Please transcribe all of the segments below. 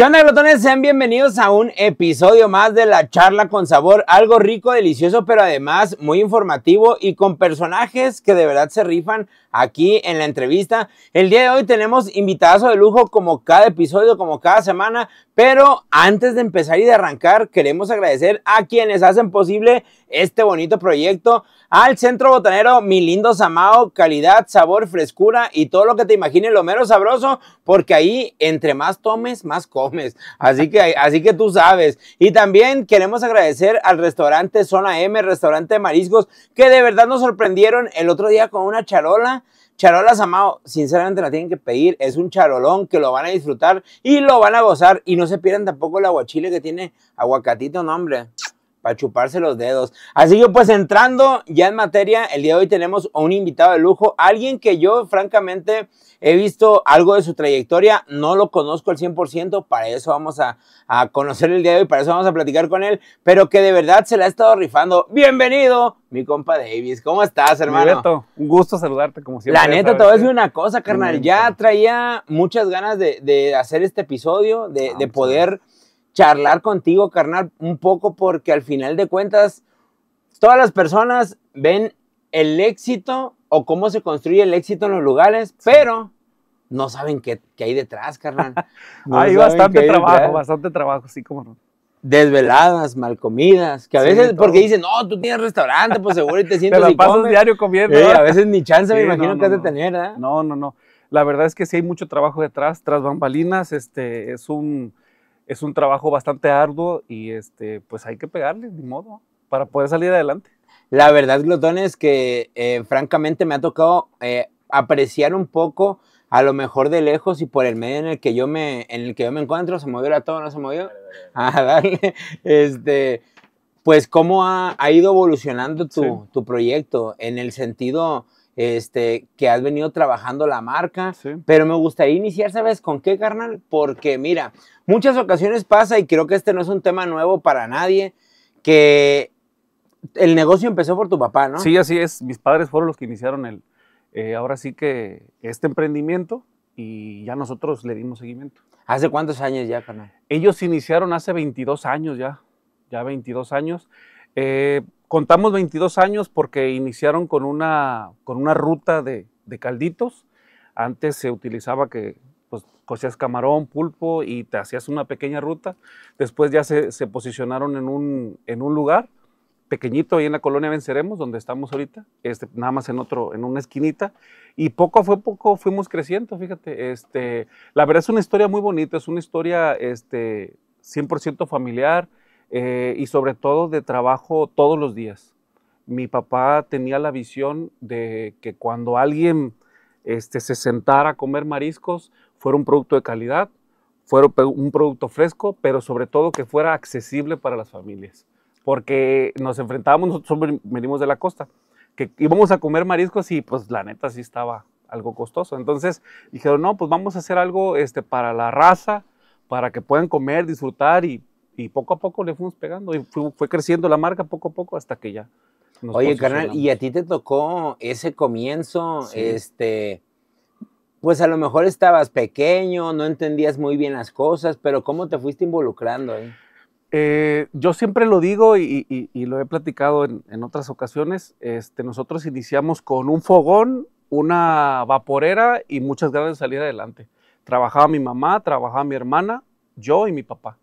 ¿Qué onda, Sean bienvenidos a un episodio más de la charla con sabor. Algo rico, delicioso, pero además muy informativo y con personajes que de verdad se rifan aquí en la entrevista. El día de hoy tenemos invitados de lujo como cada episodio, como cada semana. Pero antes de empezar y de arrancar, queremos agradecer a quienes hacen posible este bonito proyecto. Al Centro Botanero, mi lindo Samao, calidad, sabor, frescura y todo lo que te imagines, lo mero sabroso, porque ahí entre más tomes, más cojo. Así que, así que tú sabes. Y también queremos agradecer al restaurante Zona M, restaurante de mariscos, que de verdad nos sorprendieron el otro día con una charola. Charolas Amado, sinceramente la tienen que pedir, es un charolón que lo van a disfrutar y lo van a gozar y no se pierdan tampoco el aguachile que tiene aguacatito, no hombre para chuparse los dedos. Así que pues entrando ya en materia, el día de hoy tenemos un invitado de lujo, alguien que yo francamente He visto algo de su trayectoria, no lo conozco al 100%, para eso vamos a, conocer el día de hoy, para eso vamos a platicar con él, pero que de verdad se la ha estado rifando. Bienvenido, mi compa Davis. ¿Cómo estás, hermano? un gusto saludarte como siempre. La neta, te voy a decir una cosa, carnal. Ya traía muchas ganas de, hacer este episodio, de, ah, poder charlar contigo, carnal, un poco, porque al final de cuentas, todas las personas ven el éxito o cómo se construye el éxito en los lugares, pero no saben qué, hay detrás, carnal. hay bastante trabajo, bastante trabajo, sí, como no. Desveladas, mal comidas, que a veces, porque dicen, no, tú tienes restaurante, pues seguro y te sientes. Te la pasas diario comiendo. a veces ni chance me imagino que has de tener, No, no, no. La verdad es que sí hay mucho trabajo detrás, tras bambalinas, este, es un, es un trabajo bastante arduo y este, pues hay que pegarle, ni modo, para poder salir adelante. La verdad, es que eh, francamente me ha tocado eh, apreciar un poco a lo mejor de lejos y por el medio en el que yo me, en el que yo me encuentro, se movió la todo, no se movió, a darle, ah, este, pues cómo ha, ido evolucionando tu, proyecto en el sentido este, que has venido trabajando la marca, pero me gustaría iniciar, ¿sabes con qué, carnal? Porque mira, muchas ocasiones pasa, y creo que este no es un tema nuevo para nadie, que el negocio empezó por tu papá, ¿no? Sí, así es. Mis padres fueron los que iniciaron el, eh, ahora sí que este emprendimiento y ya nosotros le dimos seguimiento. ¿Hace cuántos años ya, canal? Ellos iniciaron hace 22 años ya, ya 22 años. Eh, contamos 22 años porque iniciaron con una, con una ruta de, calditos. Antes se utilizaba que pues, cocías camarón, pulpo y te hacías una pequeña ruta. Después ya se, posicionaron en un, en un lugar pequeñito ahí en la colonia Venceremos, donde estamos ahorita, este, nada más en otro, en una esquinita, y poco a poco fuimos creciendo, fíjate, este, la verdad es una historia muy bonita, es una historia este, 100% familiar eh, y sobre todo de trabajo todos los días. Mi papá tenía la visión de que cuando alguien este, se sentara a comer mariscos, fuera un producto de calidad, fuera un producto fresco, pero sobre todo que fuera accesible para las familias porque nos enfrentábamos, nosotros venimos de la costa, que íbamos a comer mariscos y pues la neta sí estaba algo costoso. Entonces dijeron, no, pues vamos a hacer algo este, para la raza, para que puedan comer, disfrutar y, y poco a poco le fuimos pegando y fue, creciendo la marca poco a poco hasta que ya. Nos Oye, carnal, y a ti te tocó ese comienzo, este, pues a lo mejor estabas pequeño, no entendías muy bien las cosas, pero ¿cómo te fuiste involucrando eh, yo siempre lo digo y, lo he platicado en, otras ocasiones. Este, nosotros iniciamos con un fogón, una vaporera y muchas ganas de salir adelante. Trabajaba mi mamá, trabajaba mi hermana, yo y mi papá.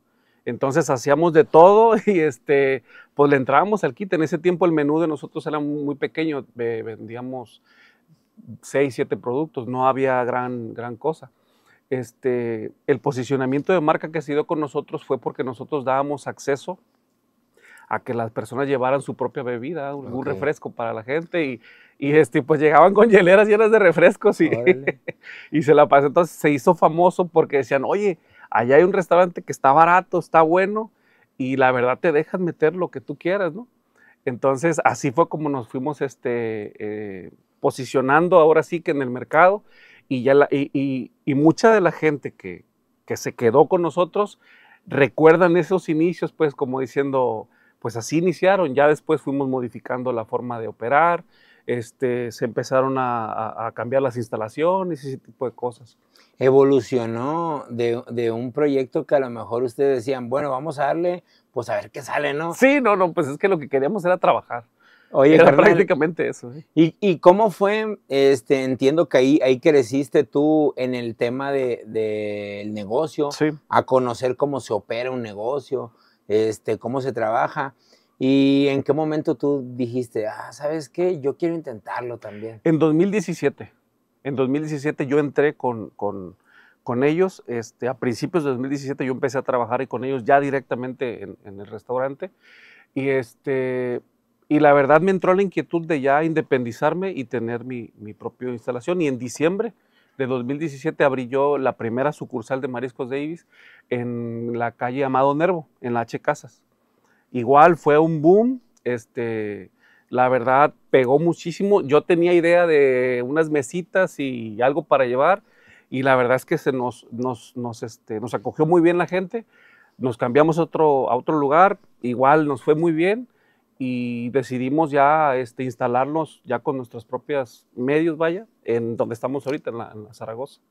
Entonces hacíamos de todo y este, pues le entrábamos al kit. En ese tiempo el menú de nosotros era muy pequeño, vendíamos seis, siete productos, no había gran, gran cosa este, el posicionamiento de marca que ha sido con nosotros fue porque nosotros dábamos acceso a que las personas llevaran su propia bebida, un, refresco para la gente y, y, este, pues llegaban con hieleras llenas de refrescos y, se la pasó. Entonces se hizo famoso porque decían, oye, allá hay un restaurante que está barato, está bueno y la verdad te dejan meter lo que tú quieras, ¿no? Entonces así fue como nos fuimos este, eh, posicionando ahora sí que en el mercado y, ya y, mucha de la gente que, se quedó con nosotros recuerdan esos inicios, pues como diciendo, pues así iniciaron, ya después fuimos modificando la forma de operar, este, se empezaron a, cambiar las instalaciones y ese tipo de cosas. Evolucionó de, de un proyecto que a lo mejor ustedes decían, bueno, vamos a darle, pues a ver qué sale, ¿no? Sí, no, no, pues es que lo que queríamos era trabajar. Oye, Era prácticamente eso. ¿eh? ¿Y, ¿Y, cómo fue? Este, entiendo que ahí, ahí creciste tú en el tema del de, negocio, a conocer cómo se opera un negocio, este, cómo se trabaja. ¿Y en qué momento tú dijiste, ah, sabes qué, yo quiero intentarlo también? En 2017. En 2017 yo entré con, con, con ellos. Este, a principios de 2017 yo empecé a trabajar y con ellos ya directamente en, en el restaurante. Y este y la verdad me entró la inquietud de ya independizarme y tener mi, propia instalación. Y en diciembre de 2017 abrí yo la primera sucursal de Mariscos Davis en la calle Amado Nervo, en la H Casas. Igual fue un boom, este, la verdad pegó muchísimo. Yo tenía idea de unas mesitas y algo para llevar y la verdad es que se nos, nos, nos, este, acogió muy bien la gente. Nos cambiamos otro, a otro lugar, igual nos fue muy bien y decidimos ya este, instalarnos ya con nuestros propios medios, vaya, en donde estamos ahorita, en la, Zaragoza.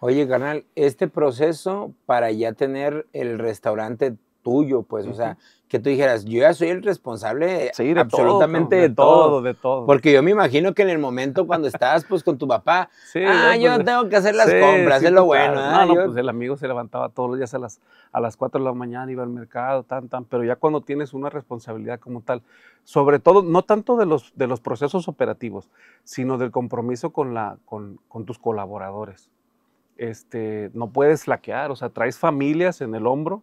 Oye, canal, este proceso para ya tener el restaurante tuyo, pues, o sea, que tú dijeras, yo ya soy el responsable absolutamente de, todo, de todo. Porque yo me imagino que en el momento cuando estás pues con tu papá, ah, pues, yo, pues, tengo que hacer las compras, es lo pues, bueno. Ah, el amigo se levantaba todos los días a las, a las 4 de la mañana, iba al mercado, tan, tan, pero ya cuando tienes una responsabilidad como tal, sobre todo, no tanto de los, de los procesos operativos, sino del compromiso con, la, con, con tus colaboradores. Este, no puedes flaquear, o sea, traes familias en el hombro,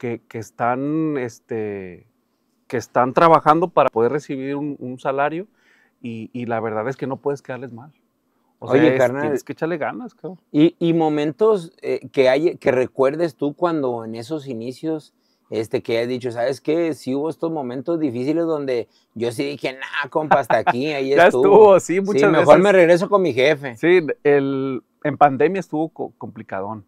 que, están, este, que están trabajando para poder recibir un, salario y, la verdad es que no puedes quedarles mal. O sea, es, tienes que echarle ganas, cabrón. Y, y momentos eh, que, hay, que recuerdes tú cuando en esos inicios este, que has dicho, ¿sabes qué? Sí hubo estos momentos difíciles donde yo sí dije, nah, compa, hasta aquí, ahí ya estuvo. sí, muchas veces. mejor me regreso con mi jefe. Sí, el, en pandemia estuvo complicadón.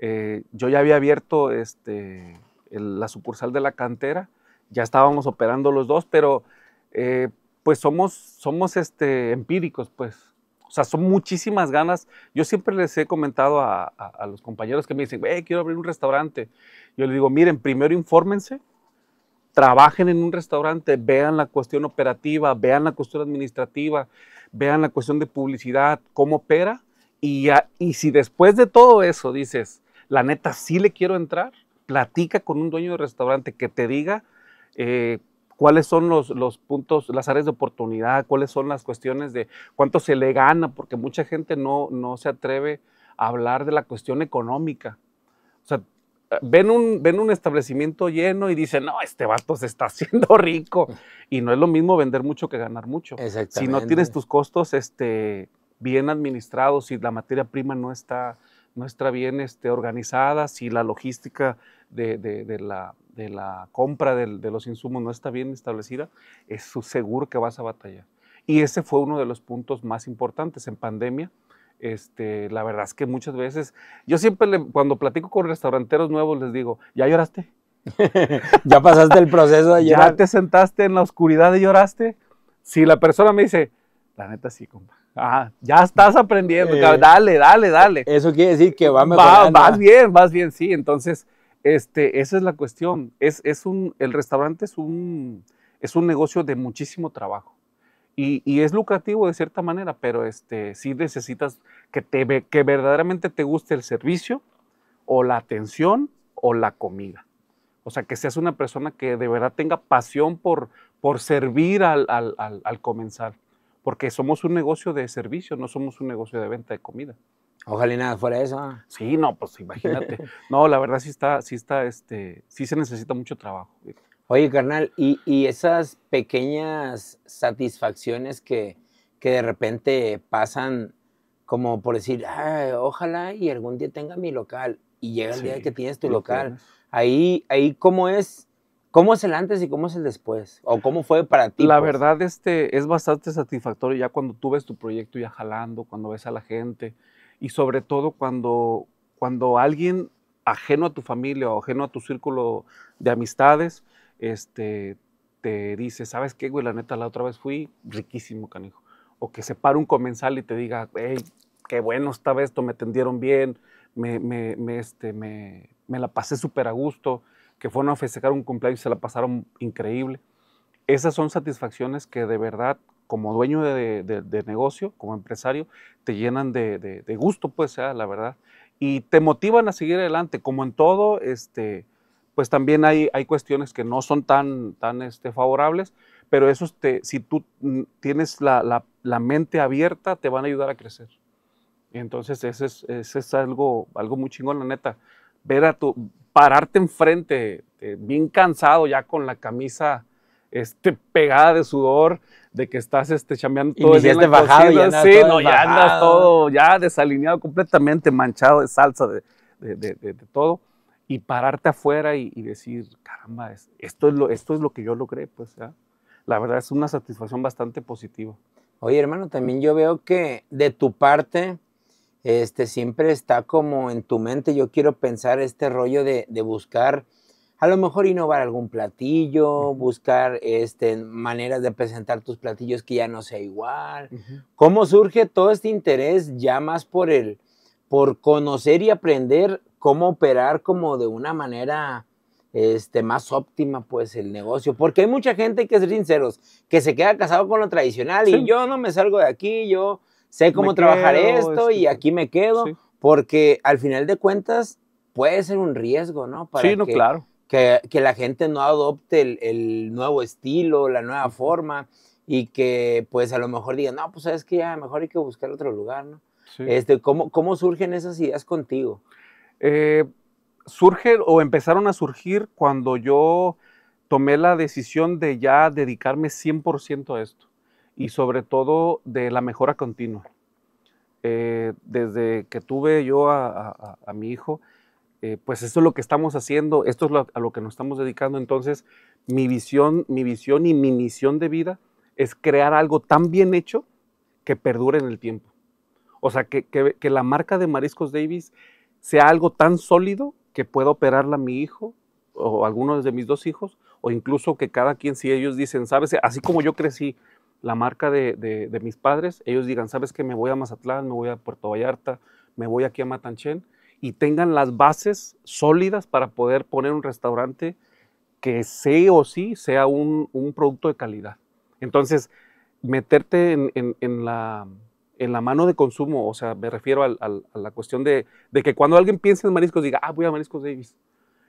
Eh, yo ya había abierto este, la sucursal de la cantera. Ya estábamos operando los dos, pero eh, pues somos, somos este, empíricos, pues. O sea, son muchísimas ganas. Yo siempre les he comentado a, los compañeros que me dicen, "Güey, quiero abrir un restaurante. Yo les digo, miren, primero infórmense, trabajen en un restaurante, vean la cuestión operativa, vean la cuestión administrativa, vean la cuestión de publicidad, cómo opera. Y, y si después de todo eso dices, la neta, sí le quiero entrar, platica con un dueño de restaurante que te diga eh, cuáles son los, puntos, las áreas de oportunidad, cuáles son las cuestiones de cuánto se le gana, porque mucha gente no, no se atreve a hablar de la cuestión económica. O sea, ven un, ven un establecimiento lleno y dicen, no, este vato se está haciendo rico. Y no es lo mismo vender mucho que ganar mucho. Si no tienes tus costos este, bien administrados, si la materia prima no está, no bien este, organizada, si la logística de, la, de la compra de, los insumos no está bien establecida, es seguro que vas a batallar. Y ese fue uno de los puntos más importantes en pandemia. Este, la verdad es que muchas veces, yo siempre cuando platico con restauranteros nuevos les digo, ¿ya lloraste? ya pasaste el proceso de llorar. ¿Ya te sentaste en la oscuridad y lloraste? Si la persona me dice, la neta sí, compa. Ah, ya estás aprendiendo, eh, dale, dale, dale. Eso quiere decir que va mejor vas bien, vas bien, sí. Entonces, este, esa es la cuestión. Es, un, el restaurante es un, es un negocio de muchísimo trabajo. Y, es lucrativo de cierta manera, pero este, sí necesitas que, te, que verdaderamente te guste el servicio o la atención o la comida. O sea, que seas una persona que de verdad tenga pasión por, por servir al, al, al, al comensal. Porque somos un negocio de servicio, no somos un negocio de venta de comida. Ojalá y nada fuera eso. ¿ah? Sí, no, pues imagínate. no, la verdad sí está, sí está, este, sí se necesita mucho trabajo. Oye, carnal, y, esas pequeñas satisfacciones que, que de repente pasan como por decir, ojalá y algún día tenga mi local y llega el día que tienes tu local. Ahí, ahí cómo es, cómo es el antes y cómo es el después, o cómo fue para ti. La pues? verdad, este es bastante satisfactorio ya cuando tú ves tu proyecto ya jalando, cuando ves a la gente, y sobre todo cuando, cuando alguien ajeno a tu familia o ajeno a tu círculo de amistades, este, te dice, ¿sabes qué, güey? La neta, la otra vez fui riquísimo, canijo. O que se para un comensal y te diga, hey, qué bueno estaba esto, me tendieron bien, me, me, este, me, me la pasé súper a gusto, que fueron a festejar un cumpleaños y se la pasaron increíble. Esas son satisfacciones que de verdad como dueño de, negocio, como empresario, te llenan de, gusto, pues, sea, la verdad. Y te motivan a seguir adelante. Como en todo, este, pues también hay, hay cuestiones que no son tan, tan este, favorables, pero eso, te, si tú tienes la, la, mente abierta, te van a ayudar a crecer. entonces, ese es, es algo, algo muy chingón, la neta. Ver a tu, pararte enfrente, eh, bien cansado, ya con la camisa este, pegada de sudor, de que estás este, chambeando todo el día. Y bajado, ya ya desalineado completamente, manchado de salsa, de, todo. Y pararte afuera y, decir, caramba, esto es, lo, esto es lo que yo logré, pues ya. La verdad es una satisfacción bastante positiva. Oye, hermano, también yo veo que de tu parte, este, siempre está como en tu mente, yo quiero pensar este rollo de, de buscar a lo mejor innovar algún platillo, buscar este, maneras de presentar tus platillos que ya no sea igual. ¿Cómo surge todo este interés ya más por el, por conocer y aprender cómo operar como de una manera este, más óptima, pues, el negocio? Porque hay mucha gente, que es sinceros, que se queda casado con lo tradicional y yo no me salgo de aquí, yo sé cómo trabajar esto y este, aquí me quedo, porque al final de cuentas puede ser un riesgo, ¿no? Para sí, no, claro que, la gente no adopte el, nuevo estilo, la nueva forma y que pues a lo mejor digan, no, pues sabes que ya mejor hay que buscar otro lugar, ¿no? Este, ¿cómo, surgen esas ideas contigo? Eh, surge o empezaron a surgir cuando yo tomé la decisión de ya dedicarme 100% a esto y sobre todo de la mejora continua. Eh, desde que tuve yo a mi hijo, eh, pues esto es lo que estamos haciendo, esto es a lo que nos estamos dedicando. Entonces, mi visión, mi visión y mi misión de vida es crear algo tan bien hecho que perdure en el tiempo. O sea, que, la marca de Mariscos Davis sea algo tan sólido que pueda operarla mi hijo o alguno de mis dos hijos, o incluso que cada quien, si ellos dicen, sabes, así como yo crecí la marca de, de mis padres, ellos digan, sabes que me voy a Mazatlán, me voy a Puerto Vallarta, me voy aquí a Matanchen, y tengan las bases sólidas para poder poner un restaurante que sí o sí sea un, producto de calidad. Entonces, meterte en, la, mano de consumo, o sea, me refiero a la cuestión de, que cuando alguien piensa en mariscos diga, ah, voy a Mariscos Davis.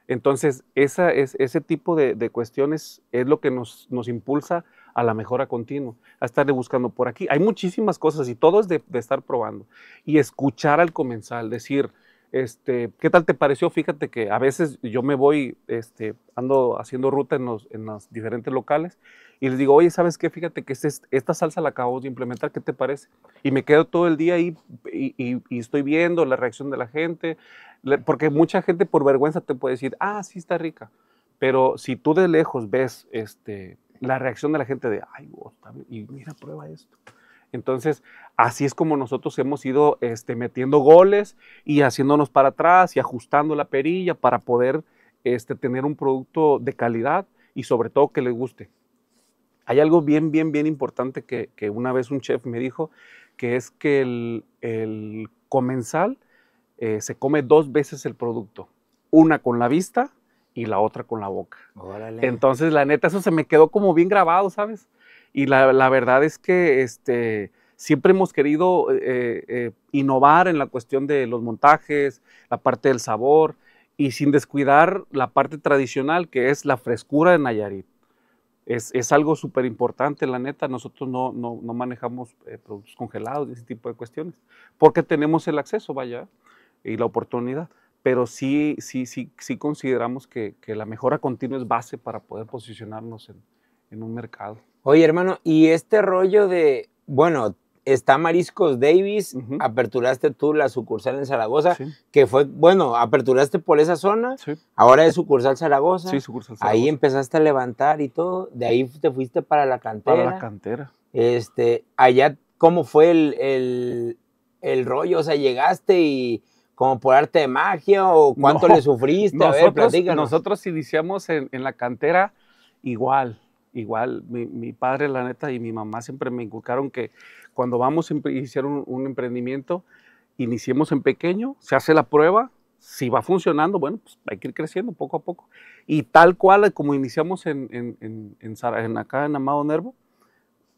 Entonces, es, ese tipo de, cuestiones es lo que nos, impulsa a la mejora continua, a estarle buscando por aquí. Hay muchísimas cosas y todo es de estar probando y escuchar al comensal, decir, este, ¿Qué tal te pareció? Fíjate que a veces yo me voy, este, ando haciendo ruta en los, diferentes locales y les digo, oye, ¿sabes qué? Fíjate que este, esta salsa la acabo de implementar, ¿qué te parece? Y me quedo todo el día ahí y, estoy viendo la reacción de la gente, porque mucha gente por vergüenza te puede decir, ah, sí está rica, pero si tú de lejos ves este, la reacción de la gente de, ay, vos, y mira, prueba esto entonces, así es como nosotros hemos ido este, metiendo goles y haciéndonos para atrás y ajustando la perilla para poder este, tener un producto de calidad y sobre todo que le guste. Hay algo bien, bien, bien importante que, una vez un chef me dijo, que es que el, comensal eh, se come dos veces el producto, una con la vista y la otra con la boca. Entonces, la neta, eso se me quedó como bien grabado, ¿sabes? Y la, verdad es que este, siempre hemos querido eh, eh, innovar en la cuestión de los montajes, la parte del sabor y sin descuidar la parte tradicional que es la frescura de Nayarit. Es, algo súper importante, la neta. Nosotros no, manejamos eh, productos congelados y ese tipo de cuestiones, porque tenemos el acceso, vaya, y la oportunidad pero sí, sí, sí, sí consideramos que, la mejora continua es base para poder posicionarnos en un mercado. Oye, hermano, y este rollo de, bueno, está Mariscos Davis, aperturaste tú la sucursal en Zaragoza, que fue, bueno, aperturaste por esa zona, ahora es sucursal Zaragoza. Sí, sucursal Zaragoza. Ahí empezaste a levantar y todo, de ahí te fuiste para la cantera. Para la cantera. Este, allá, ¿cómo fue el, rollo? O sea, llegaste y como por arte de magia o cuánto le sufriste, a ver, platícanos. Nosotros iniciamos en, en la cantera igual, igual, mi, mi, padre, la neta, y mi mamá siempre me inculcaron que cuando vamos a iniciar un, emprendimiento, iniciemos en pequeño, se hace la prueba, si va funcionando, bueno, pues hay que ir creciendo poco a poco. Y tal cual, eh, como iniciamos en, en, en, en, acá en Amado Nervo,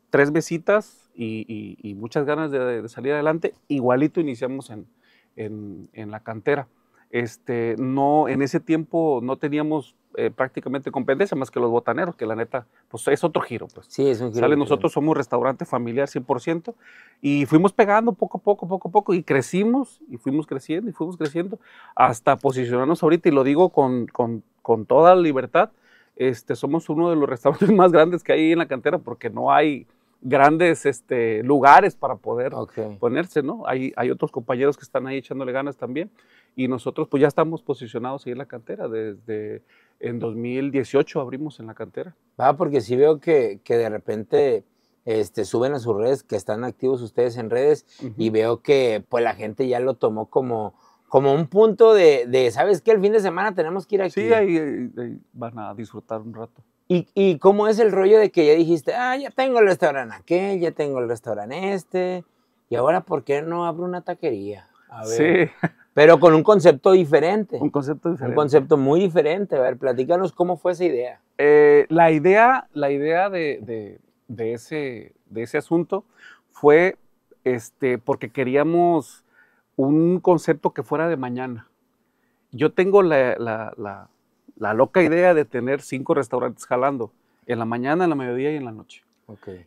tres besitas y, y, muchas ganas de, salir adelante, igualito iniciamos en, en la cantera. Este, no, en ese tiempo no teníamos eh, prácticamente con competencia más que los botaneros, que la neta, pues es otro giro. Pues. Sí, es un giro. nosotros somos restaurante familiar 100% y fuimos pegando poco a poco, poco a poco y crecimos y fuimos creciendo y fuimos creciendo hasta posicionarnos ahorita y lo digo con, con, con toda libertad, este, somos uno de los restaurantes más grandes que hay en la cantera porque no hay grandes este, lugares para poder ponerse, ¿no? Hay, hay otros compañeros que están ahí echándole ganas también y nosotros pues ya estamos posicionados ahí en la cantera desde en 2018 abrimos en la cantera. Va, ah, porque sí veo que, de repente este, suben a sus redes, que están activos ustedes en redes, y veo que pues la gente ya lo tomó como, como un punto de, ¿sabes qué? El fin de semana tenemos que ir aquí. Sí, ahí, van a disfrutar un rato. ¿Y, cómo es el rollo de que ya dijiste, ah, ya tengo el restaurante aquel, ya tengo el restaurante este, y ahora por qué no abro una taquería? A ver. Sí. Pero con un concepto diferente. Un concepto Un concepto muy diferente. A ver, platícanos cómo fue esa idea. Eh, la idea, la idea de, ese, de ese asunto fue este, porque queríamos un concepto que fuera de mañana. Yo tengo la, la loca idea de tener cinco restaurantes jalando, en la mañana, en la mediodía y en la noche.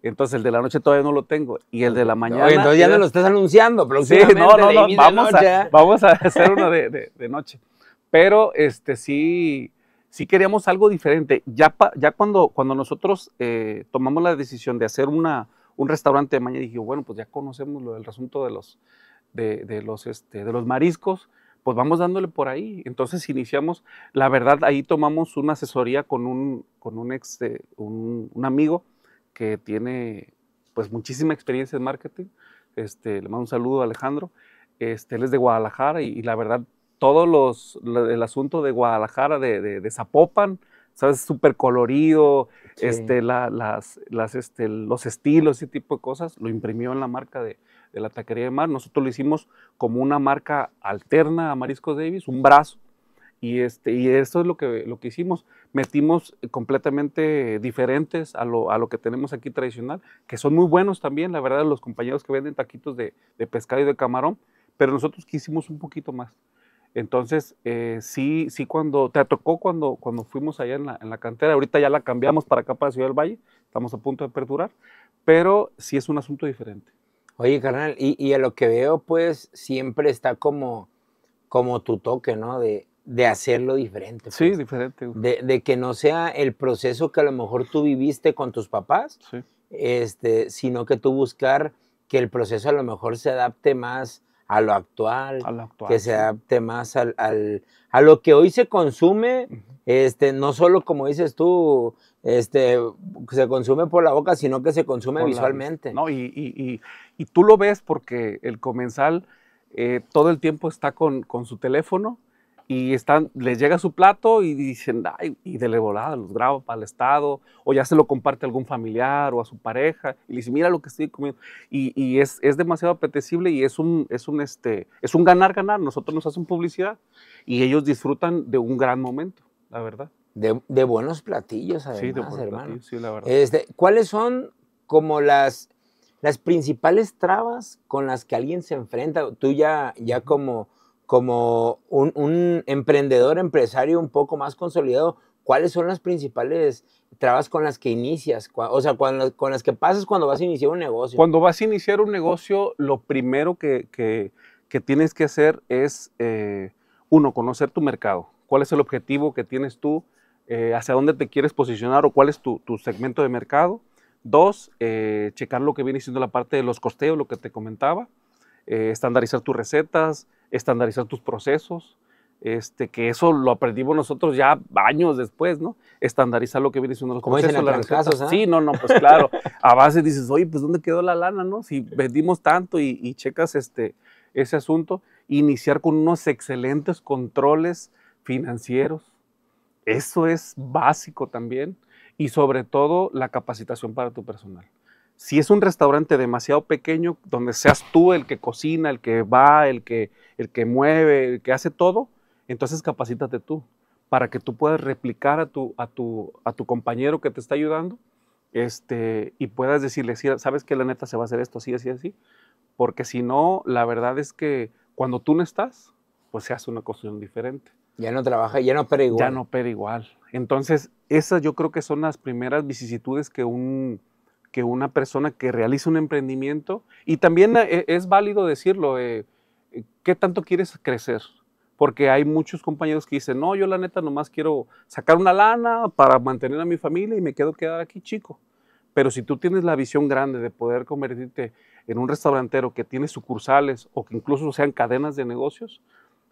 Entonces el de la noche todavía no lo tengo y el de la mañana. Oye, entonces ya no lo estás anunciando, pero sí, no, no, vamos a, vamos a, hacer uno de, noche. Pero este sí, sí queríamos algo diferente. Ya, ya cuando, cuando nosotros eh, tomamos la decisión de hacer una, un restaurante de mañana, dije, bueno, pues ya conocemos lo del asunto de los, de, los, este, de los mariscos pues vamos dándole por ahí. Entonces iniciamos, la verdad, ahí tomamos una asesoría con un, con un, ex, eh, un amigo que tiene pues muchísima experiencia en marketing. Este, le mando un saludo a Alejandro. Este, él es de Guadalajara y, la verdad, todo los, el asunto de Guadalajara, de, de, Zapopan, ¿sabes? Súper colorido, este, las, las, este, los estilos, ese tipo de cosas, lo imprimió en la marca de, de la Taquería de Mar. Nosotros lo hicimos como una marca alterna a Mariscos Davis, un brazo y, este, y eso es lo que, lo que hicimos. Metimos eh, completamente diferentes a lo, que tenemos aquí tradicional, que son muy buenos también, la verdad, los compañeros que venden taquitos de, pescado y de camarón, pero nosotros quisimos un poquito más. Entonces, eh, sí, sí, cuando te tocó cuando, cuando fuimos allá en la, en la, cantera, ahorita ya la cambiamos para acá, para Ciudad del Valle, estamos a punto de perdurar pero sí es un asunto diferente. Oye, carnal, y, y a lo que veo, pues siempre está como, como tu toque, ¿no? De, de hacerlo diferente. Sí, pues. diferente. De, de, que no sea el proceso que a lo mejor tú viviste con tus papás, este, sino que tú buscar que el proceso a lo mejor se adapte más a lo actual, actual que se adapte más al, a lo que hoy se consume, este, no solo como dices tú, este, se consume por la boca, sino que se consume visualmente. no, y, y, y, tú lo ves porque el comensal eh, todo el tiempo está con su teléfono, y están, les llega su plato y dicen, ay, y de volada los graba para el Estado, o ya se lo comparte a algún familiar o a su pareja, y le dice, mira lo que estoy comiendo. Y, es, demasiado apetecible y es un, es un, este, es un ganar, ganar. Nosotros nos hacen publicidad y ellos disfrutan de un gran momento, la verdad. De, buenos platillos, además, hermano. sí, la verdad. Este, ¿Cuáles son como las, las principales trabas con las que alguien se enfrenta? Tú ya, ya como como un, un, emprendedor, empresario un poco más consolidado, ¿cuáles son las principales trabas con las que inicias? O sea, con las, que pasas cuando vas a iniciar un negocio. Cuando vas a iniciar un negocio, lo primero que, tienes que hacer es, eh, uno, conocer tu mercado. ¿Cuál es el objetivo que tienes tú? Eh, ¿Hacia dónde te quieres posicionar o cuál es tu, segmento de mercado? Dos, eh, checar lo que viene siendo la parte de los costeos, lo que te comentaba. estandarizar tus recetas, estandarizar tus procesos, este, que eso lo aprendimos nosotros ya años después, ¿no? Estandarizar lo que viene siendo los procesos, ¿eh? Sí, no, no, pues claro. a base dices, oye, pues ¿dónde quedó la lana, no? Si vendimos tanto y, y checas este, ese asunto, iniciar con unos excelentes controles financieros. Eso es básico también. Y sobre todo, la capacitación para tu personal si es un restaurante demasiado pequeño, donde seas tú el que cocina, el que va, el que, el que mueve, el que hace todo, entonces capacítate tú para que tú puedas replicar a tu, a tu, a tu compañero que te está ayudando este, y puedas decirle, sabes que la neta se va a hacer esto, así, así, así, porque si no, la verdad es que cuando tú no estás, pues se hace una cuestión diferente. Ya no trabaja, ya no opera igual. Ya no opera igual. Entonces, esas yo creo que son las primeras vicisitudes que un, que una persona que realiza un emprendimiento, y también eh, eh, es, válido decirlo, eh, ¿qué tanto quieres crecer? Porque hay muchos compañeros que dicen, no, yo la neta nomás quiero sacar una lana para mantener a mi familia y me quedo quedar aquí chico. Pero si tú tienes la visión grande de poder convertirte en un restaurantero que tiene sucursales o que incluso sean cadenas de negocios,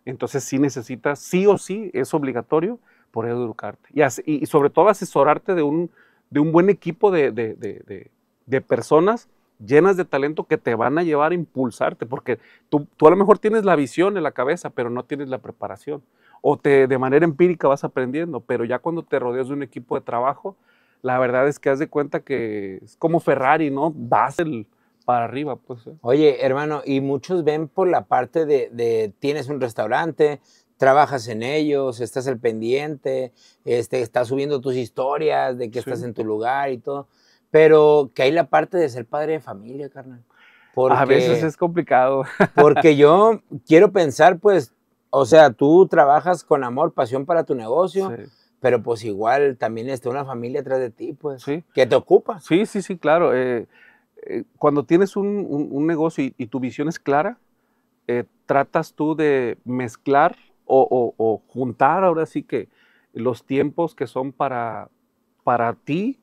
entonces sí necesitas, sí o sí, es obligatorio por educarte. y sobre todo asesorarte de un de un buen equipo de, personas llenas de talento que te van a llevar a impulsarte, porque tú, a lo mejor tienes la visión en la cabeza, pero no tienes la preparación. O te, de manera empírica vas aprendiendo, pero ya cuando te rodeas de un equipo de trabajo, la verdad es que haz de cuenta que es como Ferrari, ¿no? Vas el, para arriba, pues. ¿eh? Oye, hermano, y muchos ven por la parte de tienes un restaurante, trabajas en ellos, estás al pendiente, este, estás subiendo tus historias de que estás en tu lugar y todo. Pero que hay la parte de ser padre de familia, carnal. a veces es complicado. porque yo quiero pensar, pues, o sea, tú trabajas con amor, pasión para tu negocio. pero pues igual también está una familia atrás de ti, pues, que te ocupa. Sí, sí, sí, claro. Eh, eh, cuando tienes un, negocio y, tu visión es clara, eh, tratas tú de mezclar o, juntar ahora sí que los tiempos que son para, para ti,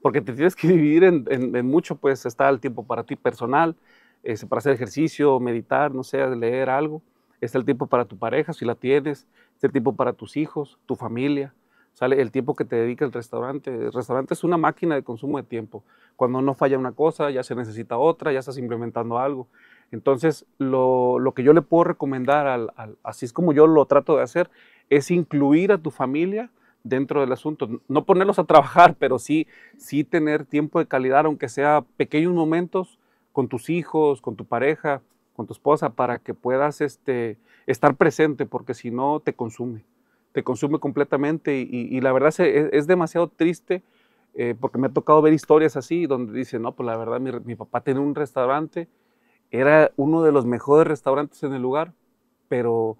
porque te tienes que dividir en, en, mucho, pues está el tiempo para ti personal, es este, para hacer ejercicio, meditar, no sé, leer algo, está el tiempo para tu pareja, si la tienes, está el tiempo para tus hijos, tu familia, sale el tiempo que te dedica el restaurante. El restaurante es una máquina de consumo de tiempo. Cuando no falla una cosa, ya se necesita otra, ya estás implementando algo. Entonces, lo, que yo le puedo recomendar, así es como yo lo trato de hacer, es incluir a tu familia dentro del asunto. No ponerlos a trabajar, pero sí, sí tener tiempo de calidad, aunque sea pequeños momentos, con tus hijos, con tu pareja, con tu esposa, para que puedas este, estar presente, porque si no te consume, te consume completamente y, la verdad es, demasiado triste. Eh, porque me ha tocado ver historias así donde dice no, pues la verdad mi, mi papá tiene un restaurante era uno de los mejores restaurantes en el lugar, pero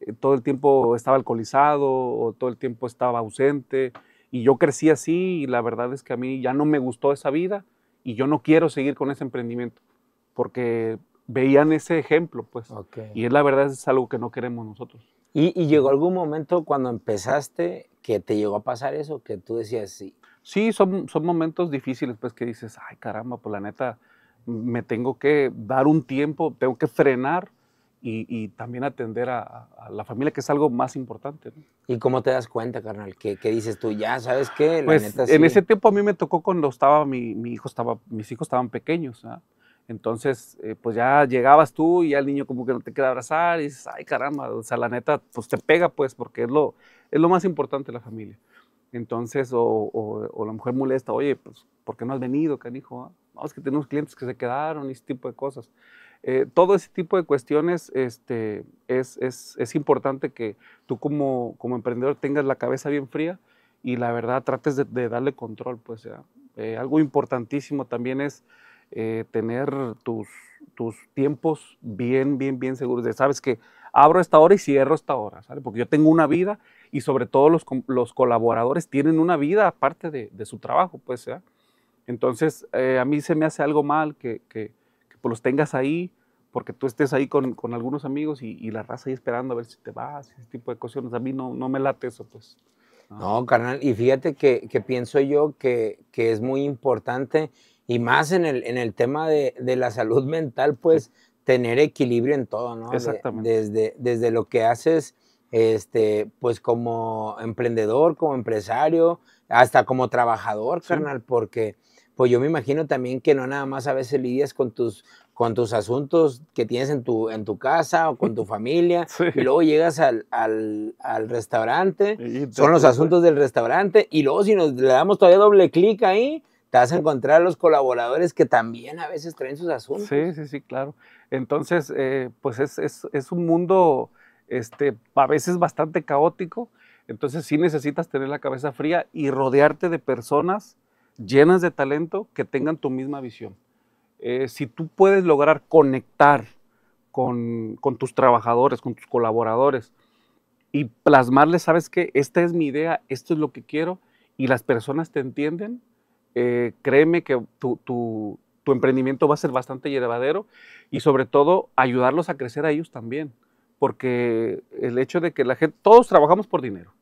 eh, todo el tiempo estaba alcoholizado o todo el tiempo estaba ausente. Y yo crecí así y la verdad es que a mí ya no me gustó esa vida y yo no quiero seguir con ese emprendimiento porque veían ese ejemplo, pues. Y es la verdad es algo que no queremos nosotros. ¿Y, llegó algún momento cuando empezaste que te llegó a pasar eso, que tú decías sí? Sí, son, son momentos difíciles, pues, que dices, ay, caramba, pues la neta, me tengo que dar un tiempo, tengo que frenar y, también atender a, la familia, que es algo más importante. ¿Y cómo te das cuenta, carnal? ¿Qué, dices tú? Ya, ¿sabes qué? La pues, En ese tiempo a mí me tocó cuando estaba, mi, hijo estaba, mis hijos estaban pequeños. ¿ah? Entonces, eh, pues ya llegabas tú y ya el niño como que no te queda abrazar y dices, ay caramba, o sea, la neta, pues te pega pues porque es lo, es lo más importante la familia. Entonces, o, la mujer molesta, oye, pues, ¿por qué no has venido, canijo? Ah? es que tenemos clientes que se quedaron y ese tipo de cosas. Eh, todo ese tipo de cuestiones este, es, importante que tú como, como emprendedor tengas la cabeza bien fría y la verdad trates de, darle control. Pues, sea eh, algo importantísimo también es eh, tener tus, tus tiempos bien, bien, bien seguros. De, sabes que abro esta hora y cierro esta hora, ¿sale? Porque yo tengo una vida y sobre todo los, los colaboradores tienen una vida aparte de, de su trabajo, pues, ¿ya? Entonces, eh, a mí se me hace algo mal que, que, pues, los tengas ahí, porque tú estés ahí con, con algunos amigos y, la raza ahí esperando a ver si te vas, ese tipo de cosas. A mí no, no me late eso, pues. No, carnal, y fíjate que, que pienso yo que, que, es muy importante, y más en el, en el tema de, de la salud mental, pues tener equilibrio en todo, ¿no? Exactamente. desde, desde lo que haces, este, pues como emprendedor, como empresario, hasta como trabajador, carnal, porque pues yo me imagino también que no nada más a veces lidias con tus, con tus asuntos que tienes en tu, en tu casa o con tu familia, y luego llegas al, al, restaurante, son los asuntos del restaurante, y luego si nos le damos todavía doble clic ahí, te vas a encontrar a los colaboradores que también a veces traen sus asuntos. Sí, sí, sí, claro. Entonces, eh, pues es, es, un mundo este, a veces bastante caótico, entonces sí necesitas tener la cabeza fría y rodearte de personas llenas de talento que tengan tu misma visión. Eh, si tú puedes lograr conectar con, tus trabajadores, con tus colaboradores y plasmarles, sabes que esta es mi idea, esto es lo que quiero y las personas te entienden, eh, créeme que tu, emprendimiento va a ser bastante llevadero y sobre todo ayudarlos a crecer a ellos también, porque el hecho de que la gente, todos trabajamos por dinero,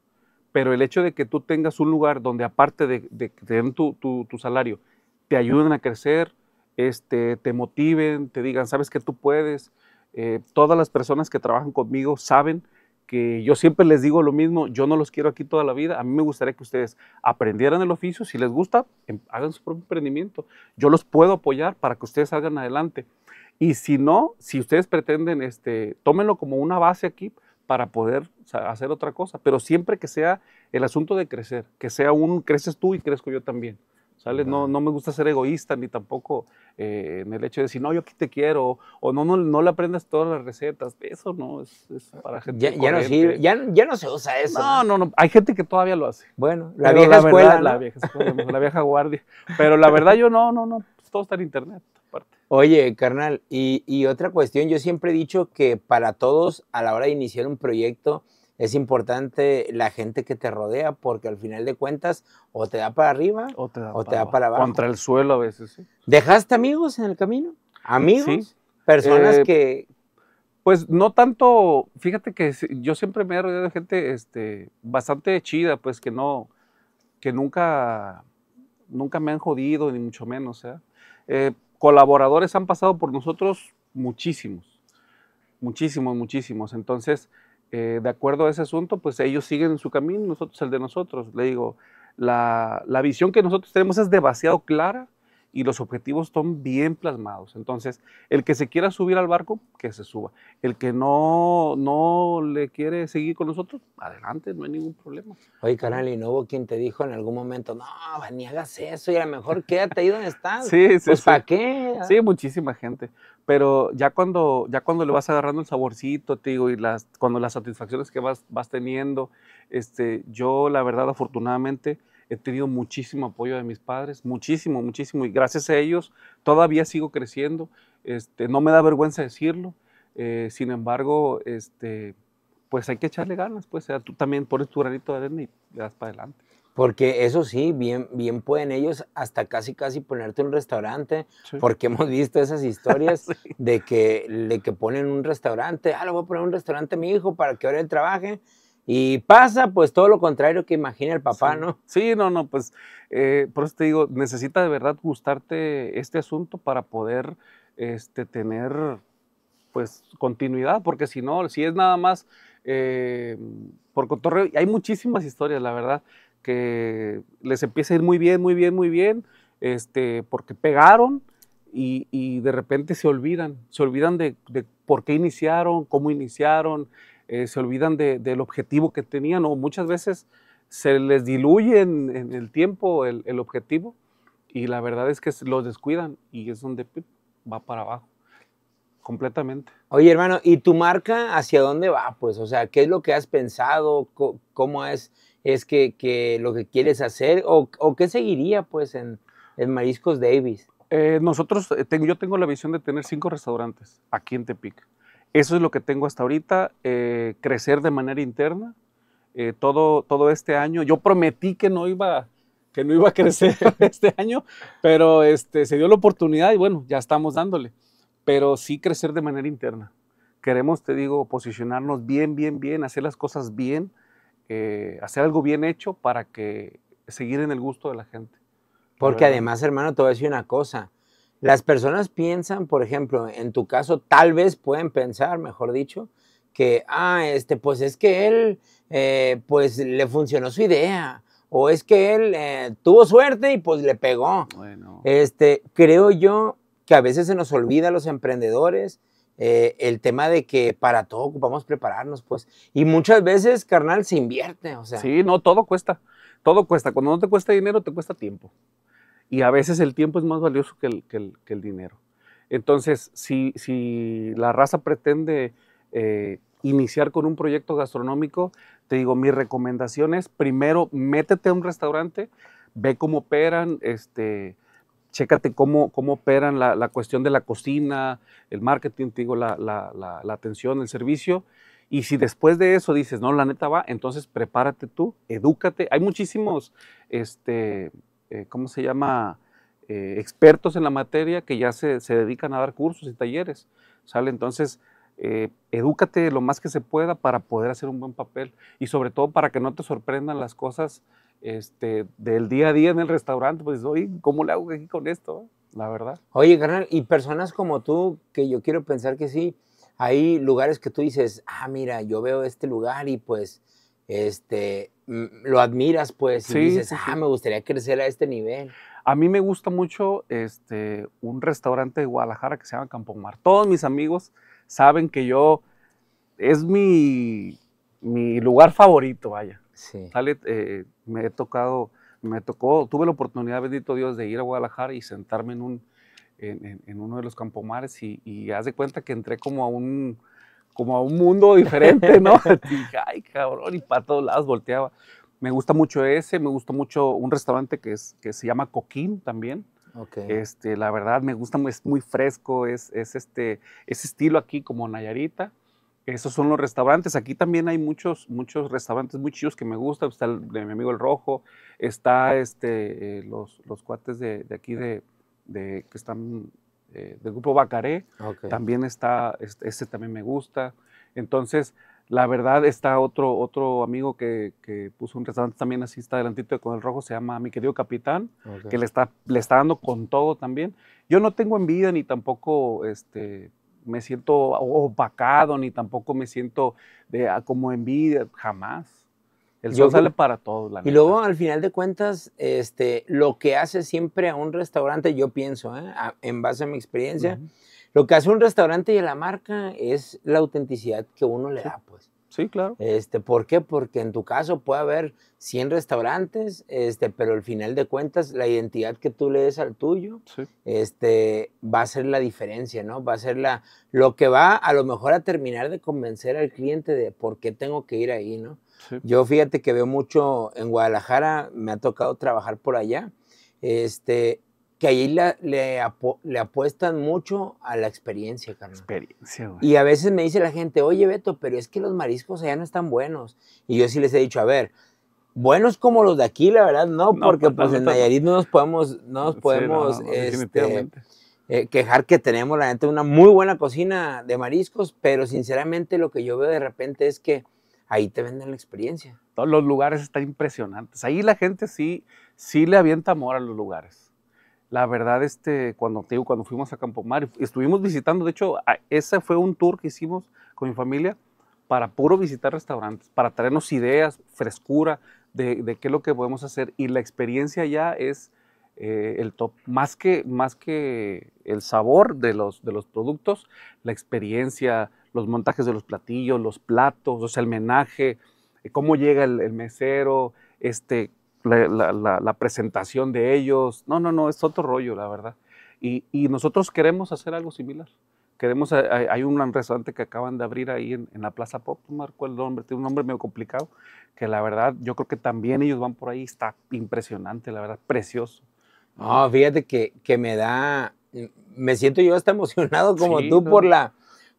pero el hecho de que tú tengas un lugar donde aparte de, que tu, salario, te ayuden a crecer, este, te motiven, te digan, sabes que tú puedes. Eh, todas las personas que trabajan conmigo saben que yo siempre les digo lo mismo, yo no los quiero aquí toda la vida, a mí me gustaría que ustedes aprendieran el oficio, si les gusta, em, hagan su propio emprendimiento, yo los puedo apoyar para que ustedes salgan adelante. Y si no, si ustedes pretenden, este, tómenlo como una base aquí, para poder hacer otra cosa, pero siempre que sea el asunto de crecer, que sea un creces tú y crezco yo también. ¿Sale? No, me gusta ser egoísta ni tampoco eh, en el hecho de decir, no, yo aquí te quiero, o no, no, no le aprendas todas las recetas. Eso no, es, para gente. Ya, ya no se usa eso. No, no, no, hay gente que todavía lo hace. Bueno, la vieja escuela. La vieja escuela, la vieja guardia. Pero la verdad, yo no, no, no, todo está en internet. Oye, carnal, y, otra cuestión, yo siempre he dicho que para todos, a la hora de iniciar un proyecto, es importante la gente que te rodea, porque al final de cuentas, o te da para arriba o te da, o para, te abajo. Contra el suelo a veces, sí. ¿Dejaste amigos en el camino? ¿Amigos? Personas eh, que. Pues no tanto. Fíjate que yo siempre me he rodeado de gente este, bastante chida, pues que no. que nunca. nunca me han jodido, ni mucho menos, ¿eh? Eh, colaboradores han pasado por nosotros muchísimos, muchísimos, muchísimos. Entonces, eh, de acuerdo a ese asunto, pues ellos siguen su camino, nosotros el de nosotros. Le digo, la, la visión que nosotros tenemos es demasiado clara y los objetivos están bien plasmados. Entonces, el que se quiera subir al barco, que se suba. El que no, no le quiere seguir con nosotros, adelante, no hay ningún problema. Oye, canal, ¿y no quien te dijo en algún momento, no, pues, ni hagas eso y a lo mejor quédate ahí donde estás? sí, sí. Pues, ¿para qué? Sí, muchísima gente. Pero ya cuando, ya cuando le vas agarrando el saborcito, te digo, y las, cuando las satisfacciones que vas, vas teniendo, este, yo la verdad, afortunadamente, he tenido muchísimo apoyo de mis padres, muchísimo, muchísimo, y gracias a ellos todavía sigo creciendo. Este, no me da vergüenza decirlo, eh, sin embargo, este, pues hay que echarle ganas, pues tú también pones tu granito de arena y le das para adelante. Porque eso sí, bien, bien pueden ellos hasta casi casi ponerte un restaurante, porque hemos visto esas historias de, que, de que ponen un restaurante, ah, le voy a poner un restaurante a mi hijo para que ahora él trabaje, y pasa pues todo lo contrario que imagina el papá, ¿no? Sí, no, no, pues eh, por eso te digo, necesita de verdad gustarte este asunto para poder este, tener pues continuidad, porque si no, si es nada más eh, por cotorreo, hay muchísimas historias, la verdad, que les empieza a ir muy bien, muy bien, muy bien, este, porque pegaron y, de repente se olvidan, se olvidan de, de por qué iniciaron, cómo iniciaron, eh, se olvidan del objetivo que tenían o muchas veces se les diluye en, el tiempo el, objetivo y la verdad es que los descuidan y es donde va para abajo completamente. Oye hermano, ¿y tu marca hacia dónde va? Pues, o sea, ¿qué es lo que has pensado? ¿Cómo es, es que, lo que quieres hacer? ¿O, qué seguiría pues en, en Mariscos Davis? Eh, nosotros, eh, tengo, yo tengo la visión de tener cinco restaurantes aquí en Tepic. Eso es lo que tengo hasta ahorita, eh, crecer de manera interna. Eh, todo, todo este año, yo prometí que no iba, que no iba a crecer este año, pero este, se dio la oportunidad y bueno, ya estamos dándole. Pero sí crecer de manera interna. Queremos, te digo, posicionarnos bien, bien, bien, hacer las cosas bien, eh, hacer algo bien hecho para que seguir en el gusto de la gente. Porque además, hermano, te voy a decir una cosa. Las personas piensan, por ejemplo, en tu caso, tal vez pueden pensar, mejor dicho, que, ah, este, pues es que él, eh, pues le funcionó su idea, o es que él eh, tuvo suerte y pues le pegó. Bueno. Este, creo yo que a veces se nos olvida a los emprendedores eh, el tema de que para todo ocupamos prepararnos, pues. Y muchas veces, carnal, se invierte, o sea. Sí, no, todo cuesta. Todo cuesta. Cuando no te cuesta dinero, te cuesta tiempo y a veces el tiempo es más valioso que el, que dinero. Entonces, si, la raza pretende eh, iniciar con un proyecto gastronómico, te digo, mi recomendación es, primero, métete a un restaurante, ve cómo operan, este, chécate cómo, cómo operan la, cuestión de la cocina, el marketing, te digo, la, atención, el servicio. Y si después de eso dices, no, la neta va, entonces prepárate tú, edúcate. Hay muchísimos, este, eh, ¿cómo se llama? Eh, expertos en la materia que ya se, dedican a dar cursos y talleres, ¿sale? Entonces, eh, edúcate lo más que se pueda para poder hacer un buen papel y sobre todo para que no te sorprendan las cosas este, del día a día en el restaurante, pues, oye, ¿cómo le hago con esto? La verdad. Oye, carnal, y personas como tú, que yo quiero pensar que sí, hay lugares que tú dices, ah, mira, yo veo este lugar y pues, este, Mm, lo admiras, pues, y dices, ah, me gustaría crecer a este nivel. A mí me gusta mucho este, un restaurante de Guadalajara que se llama Campomar. Todos mis amigos saben que yo, es mi, mi lugar favorito, vaya. Sale, eh, me he tocado, me tocó, tuve la oportunidad, bendito Dios, de ir a Guadalajara y sentarme en, un, en, uno de los Campomares y, y haz de cuenta que entré como a un, como a un mundo diferente, ¿no? Dije, ay, cabrón, y para todos lados volteaba. Me gusta mucho ese, me gustó mucho un restaurante que, es, que se llama Coquín también. Okay. Este, la verdad me gusta, es muy fresco, es, es este, ese estilo aquí como Nayarita. Esos son los restaurantes. Aquí también hay muchos, muchos restaurantes muy chidos que me gustan. Está el, de mi amigo El Rojo, está este, eh, los, los cuates de, de aquí de, de, que están eh, del grupo Bacaré. También está, este, también me gusta. Entonces, la verdad está otro, otro amigo que, puso un restaurante también así, está adelantito con el Rojo, se llama Mi Querido Capitán, que le está, le está dando con todo también. Yo no tengo envidia ni tampoco este, me siento opacado, ni tampoco me siento de, ah, como envidia, jamás el sol sale para todos, la Y luego, al final de cuentas, este, lo que hace siempre a un restaurante, yo pienso, ¿eh? en base a mi experiencia, lo que hace un restaurante y a la marca es la autenticidad que uno le da, pues. Sí, claro. Este, ¿Por qué? Porque en tu caso puede haber 100 restaurantes, este, pero al final de cuentas la identidad que tú le des al tuyo este, va a ser la diferencia, ¿no? Va a ser la, lo que va a lo mejor a terminar de convencer al cliente de por qué tengo que ir ahí, ¿no? Yo fíjate que veo mucho en Guadalajara, me ha tocado trabajar por allá, este, que ahí le, apuestan mucho a la experiencia, Y a veces me dice la gente, oye Beto, pero es que los mariscos allá no están buenos. Y yo sí les he dicho, a ver, buenos como los de aquí, la verdad, no, porque pues, pues en Nayarit no nos podemos, no nos podemos este, eh, quejar que tenemos la una muy buena cocina de mariscos, pero sinceramente lo que yo veo de repente es que ahí te venden la experiencia. Todos los lugares están impresionantes. Ahí la gente sí, sí le avienta amor a los lugares. La verdad, este, cuando digo, cuando fuimos a Campomar, estuvimos visitando, de hecho, ese fue un tour que hicimos con mi familia para puro visitar restaurantes, para traernos ideas, frescura de, qué es lo que podemos hacer. Y la experiencia ya es eh, el top. Más que, más que el sabor de los, de los productos, la experiencia, los montajes de los platillos, los platos, o sea, el menaje, cómo llega el, mesero, este, la, presentación de ellos. No, no, no, es otro rollo, la verdad. Y, nosotros queremos hacer algo similar. Queremos, hay, un restaurante que acaban de abrir ahí en, la Plaza Pop, no marco el nombre, tiene un nombre medio complicado, que la verdad yo creo que también ellos van por ahí, está impresionante, la verdad, precioso. No, fíjate que, que me da, me siento yo hasta emocionado como tú por la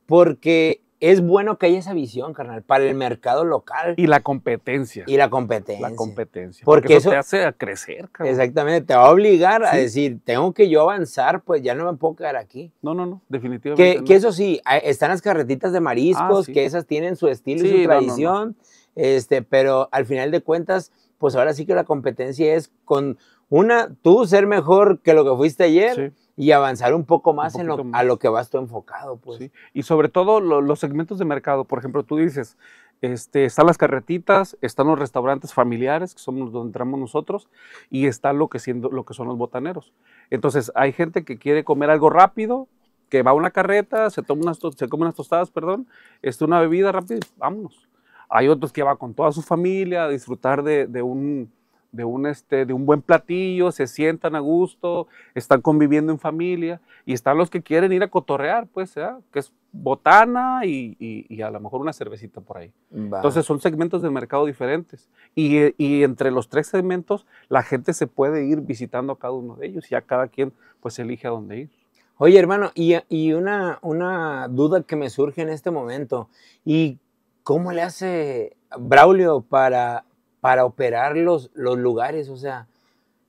porque es bueno que haya esa visión, carnal, para el mercado local. Y la competencia. Y la competencia. La competencia. Porque, eso, te hace crecer, carnal. Exactamente, te va a obligar a decir, tengo que yo avanzar, pues ya no me puedo quedar aquí. No, no, no, definitivamente. Que, eso sí, están las carretitas de mariscos, ah, que esas tienen su estilo y su tradición, Este, pero al final de cuentas, pues ahora sí que la competencia es con una, tú ser mejor que lo que fuiste ayer y avanzar un poco más, en lo, a lo que vas tú enfocado. Pues. Y sobre todo los segmentos de mercado, por ejemplo, tú dices, este, están las carretitas, están los restaurantes familiares, que somos donde entramos nosotros, y está lo que, siendo, lo que son los botaneros. Entonces, hay gente que quiere comer algo rápido, que va a una carreta, se, toma unas se come unas tostadas, perdón, este, una bebida rápida, vámonos. Hay otros que va con toda su familia a disfrutar de un de un, este, de un buen platillo, se sientan a gusto, están conviviendo en familia y están los que quieren ir a cotorrear, pues, ¿eh? que es botana y, y, a lo mejor una cervecita por ahí. Entonces son segmentos de mercado diferentes y, y, entre los tres segmentos la gente se puede ir visitando a cada uno de ellos y a cada quien pues elige a dónde ir. Oye hermano, y, una, una duda que me surge en este momento, ¿y cómo le hace Braulio para para operar los, lugares, o sea,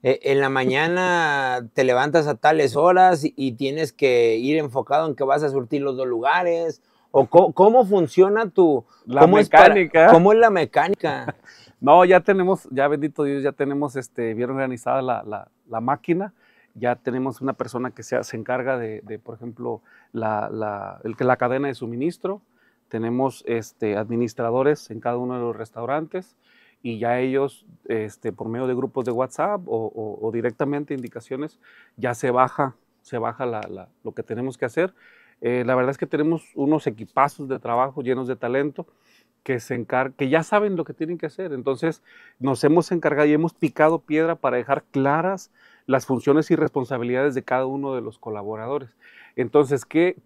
e, en la mañana te levantas a tales horas y tienes que ir enfocado en que vas a surtir los dos lugares. ¿O cómo, funciona tu la mecánica? ¿Cómo es la mecánica? No, ya tenemos, ya bendito Dios, ya tenemos este, bien organizada la, máquina. Ya tenemos una persona que se, se encarga de, por ejemplo, la, el, la cadena de suministro. Tenemos este, administradores en cada uno de los restaurantes y ya ellos, este, por medio de grupos de WhatsApp o, directamente indicaciones, ya se baja, se baja la, lo que tenemos que hacer. Eh, la verdad es que tenemos unos equipazos de trabajo llenos de talento que, se encar que ya saben lo que tienen que hacer. Entonces nos hemos encargado y hemos picado piedra para dejar claras las funciones y responsabilidades de cada uno de los colaboradores. Entonces, ¿qué,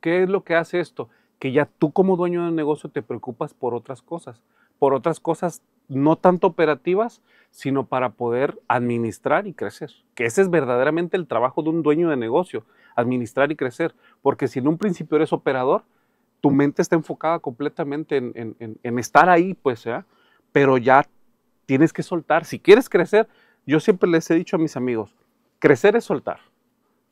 qué, es lo que hace esto? Que ya tú como dueño de negocio te preocupas por otras cosas por otras cosas no tanto operativas, sino para poder administrar y crecer. Que ese es verdaderamente el trabajo de un dueño de negocio, administrar y crecer. Porque si en un principio eres operador, tu mente está enfocada completamente en, estar ahí, pues, sea ¿eh? pero ya tienes que soltar. Si quieres crecer, yo siempre les he dicho a mis amigos, crecer es soltar.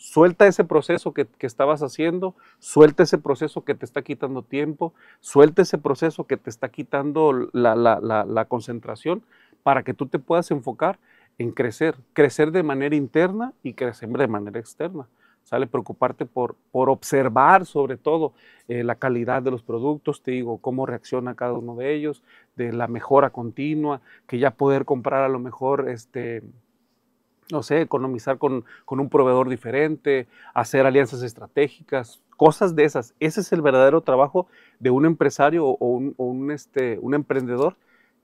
Suelta ese proceso que, que, estabas haciendo, suelta ese proceso que te está quitando tiempo, suelta ese proceso que te está quitando la, concentración para que tú te puedas enfocar en crecer, crecer de manera interna y crecer de manera externa. Sale preocuparte por, por observar sobre todo eh, la calidad de los productos, te digo, cómo reacciona cada uno de ellos, de la mejora continua, que ya poder comprar a lo mejor este, no sé, economizar con, un proveedor diferente, hacer alianzas estratégicas, cosas de esas. Ese es el verdadero trabajo de un empresario o un, este, un emprendedor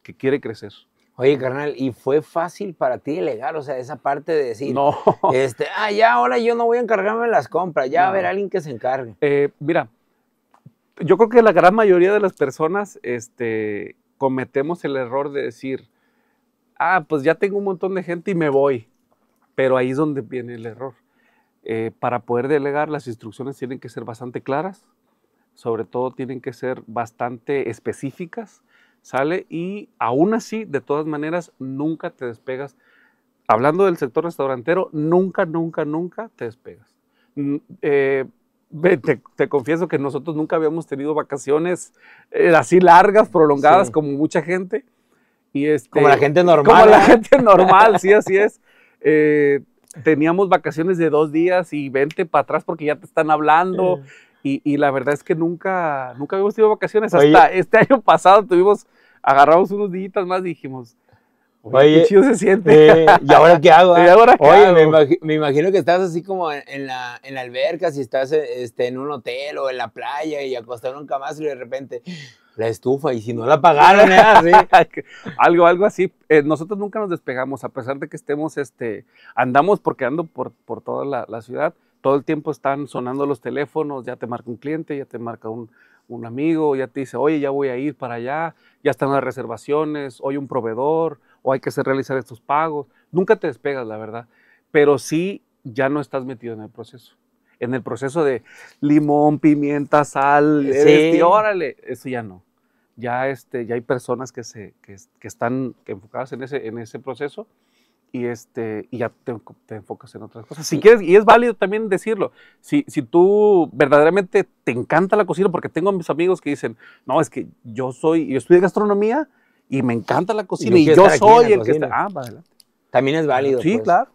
que quiere crecer. Oye, carnal, ¿y fue fácil para ti delegar? O sea, esa parte de decir, no. este, ah, ya ahora yo no voy a encargarme de las compras, ya va a ver alguien que se encargue. Eh, mira, yo creo que la gran mayoría de las personas este, cometemos el error de decir, ah, pues ya tengo un montón de gente y me voy. Pero ahí es donde viene el error. Eh, para poder delegar, las instrucciones tienen que ser bastante claras, sobre todo tienen que ser bastante específicas, ¿sale? Y aún así, de todas maneras, nunca te despegas. Hablando del sector restaurantero, nunca, nunca, nunca te despegas. Mm, eh, te, confieso que nosotros nunca habíamos tenido vacaciones eh, así largas, prolongadas, como mucha gente. Y este, como la gente normal. Como la gente normal, sí, así es. Eh, teníamos vacaciones de dos días y vente para atrás porque ya te están hablando. Eh. Y, la verdad es que nunca, nunca habíamos tenido vacaciones. Hasta este año pasado tuvimos, agarramos unos días más y dijimos, qué chido se siente. Eh, ¿Y ahora qué hago? Ah? Me, imagino que estás así como en, la, en alberca, si estás este, en un hotel o en la playa y acostado en más y de repente, la estufa y si no la pagaron, ¿eh? algo, algo así. Eh, nosotros nunca nos despegamos, a pesar de que estemos, este, andamos porque ando por, por toda la, ciudad, todo el tiempo están sonando los teléfonos, ya te marca un cliente, ya te marca un, amigo, ya te dice, oye, ya voy a ir para allá, ya están las reservaciones, hoy un proveedor, o hay que hacer realizar estos pagos. Nunca te despegas, la verdad, pero sí ya no estás metido en el proceso en el proceso de limón, pimienta, sal, sí. Este, órale, eso ya no ya, este, ya hay personas que, se, que, están enfocadas en ese, en ese proceso y, este, y ya te, te enfocas en otras cosas. Si quieres, y es válido también decirlo, si, si tú verdaderamente te encanta la cocina, porque tengo a mis amigos que dicen, no, es que yo soy, yo estudié gastronomía y me encanta la cocina y yo, soy el que está... Ah, también es válido. Sí, pues. claro.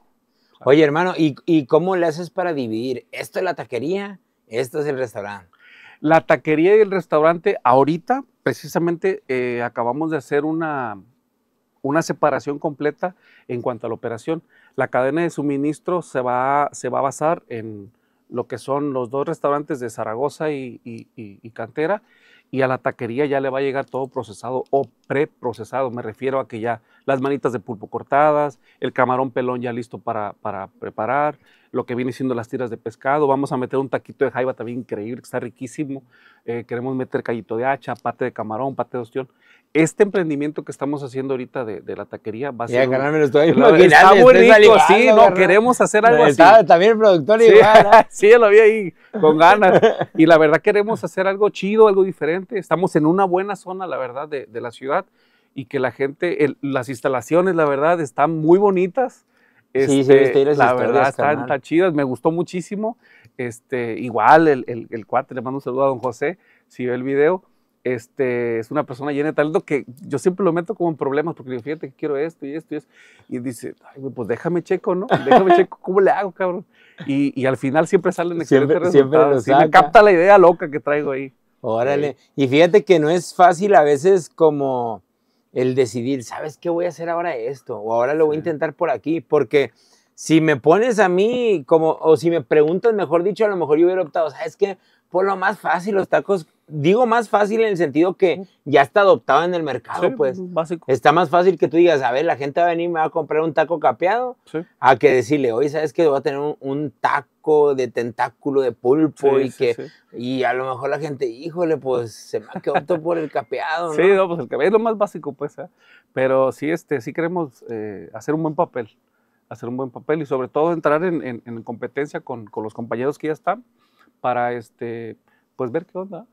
Oye, hermano, ¿y, ¿y cómo le haces para dividir? ¿Esto es la taquería? ¿Esto es el restaurante? La taquería y el restaurante ahorita precisamente eh, acabamos de hacer una, una separación completa en cuanto a la operación. La cadena de suministro se va, se va a basar en lo que son los dos restaurantes de Zaragoza y, y Cantera, y a la taquería ya le va a llegar todo procesado o preprocesado, Me refiero a que ya las manitas de pulpo cortadas, el camarón pelón ya listo para, para preparar, lo que viene siendo las tiras de pescado. Vamos a meter un taquito de jaiba también increíble, que está riquísimo. Eh, queremos meter callito de hacha, pate de camarón, pate de ostión. Este emprendimiento que estamos haciendo ahorita de, la taquería va a ser. Ya, estoy está muy pues, sí, no, queremos hacer algo está, así. También el productor sí, igual. sí, lo vi ahí con ganas. y la verdad, queremos hacer algo chido, algo diferente. Estamos en una buena zona, la verdad, de la ciudad y que la gente, las instalaciones, la verdad, están muy bonitas. sí, sí, este, las la verdad, están, chidas, me gustó muchísimo. Este, igual, el, el, cuate, le mando un saludo a don José, si ve el video. Este, es una persona llena de talento que yo siempre lo meto como en problemas porque digo, fíjate que quiero esto y esto y esto. Y dice, Ay, pues déjame checo, ¿no? Déjame checo, ¿cómo le hago, cabrón? Y, y al final siempre salen excelentes resultados. Siempre sí, me capta la idea loca que traigo ahí. Órale. Y fíjate que no es fácil a veces como el decidir, ¿sabes qué voy a hacer ahora esto? O ahora lo voy a intentar por aquí, porque si me pones a mí, como, o si me preguntas, mejor dicho, a lo mejor yo hubiera optado, ¿sabes qué? Por lo más fácil, los tacos, digo más fácil en el sentido que ya está adoptado en el mercado, pues. Está más fácil que tú digas, a ver, la gente va a venir y me va a comprar un taco capeado, a que decirle, hoy ¿sabes qué? Voy a tener un taco de tentáculo, de pulpo y que y a lo mejor la gente, híjole, pues se me todo por el capeado, ¿no? Sí, no, pues el capeado es lo más básico, pues, ¿eh? pero sí, este, sí queremos eh, hacer un buen papel, hacer un buen papel y sobre todo entrar en, competencia con, con, los compañeros que ya están para, este, pues ver qué onda.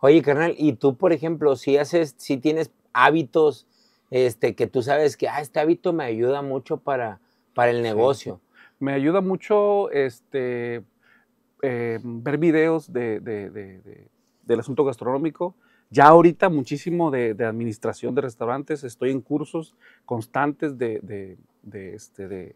Oye, carnal, y tú, por ejemplo, si haces, si tienes hábitos, este, que tú sabes que, ah, este hábito me ayuda mucho para, para el negocio. Me ayuda mucho este, eh, ver videos del asunto gastronómico. Ya ahorita muchísimo de, administración de restaurantes, estoy en cursos constantes de, este,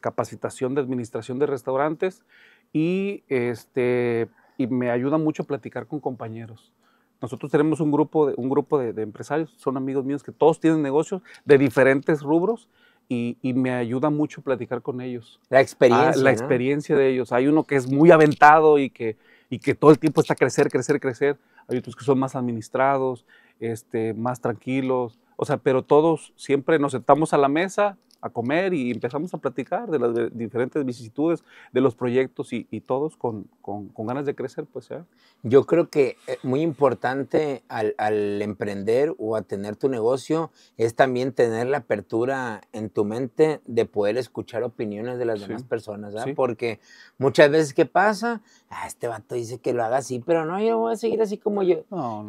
capacitación de administración de restaurantes y, este, me ayuda mucho platicar con compañeros. Nosotros tenemos un grupo, de, un grupo de, empresarios, son amigos míos que todos tienen negocios de diferentes rubros y, me ayuda mucho platicar con ellos. La ah, experiencia. la experiencia de ellos. Hay uno que es muy aventado y que, y que todo el tiempo está crecer, crecer, crecer. Hay otros que son más administrados, este, más tranquilos. O sea, pero todos siempre nos sentamos a la mesa, a comer y empezamos a platicar de las diferentes vicisitudes, de los proyectos y, todos con, con, ganas de crecer, pues ya ¿eh? Yo creo que eh, muy importante al, emprender o a tener tu negocio es también tener la apertura en tu mente de poder escuchar opiniones de las demás personas, Porque muchas veces, ¿qué pasa? Ah, este vato dice que lo haga así, pero no, yo voy a seguir así como yo.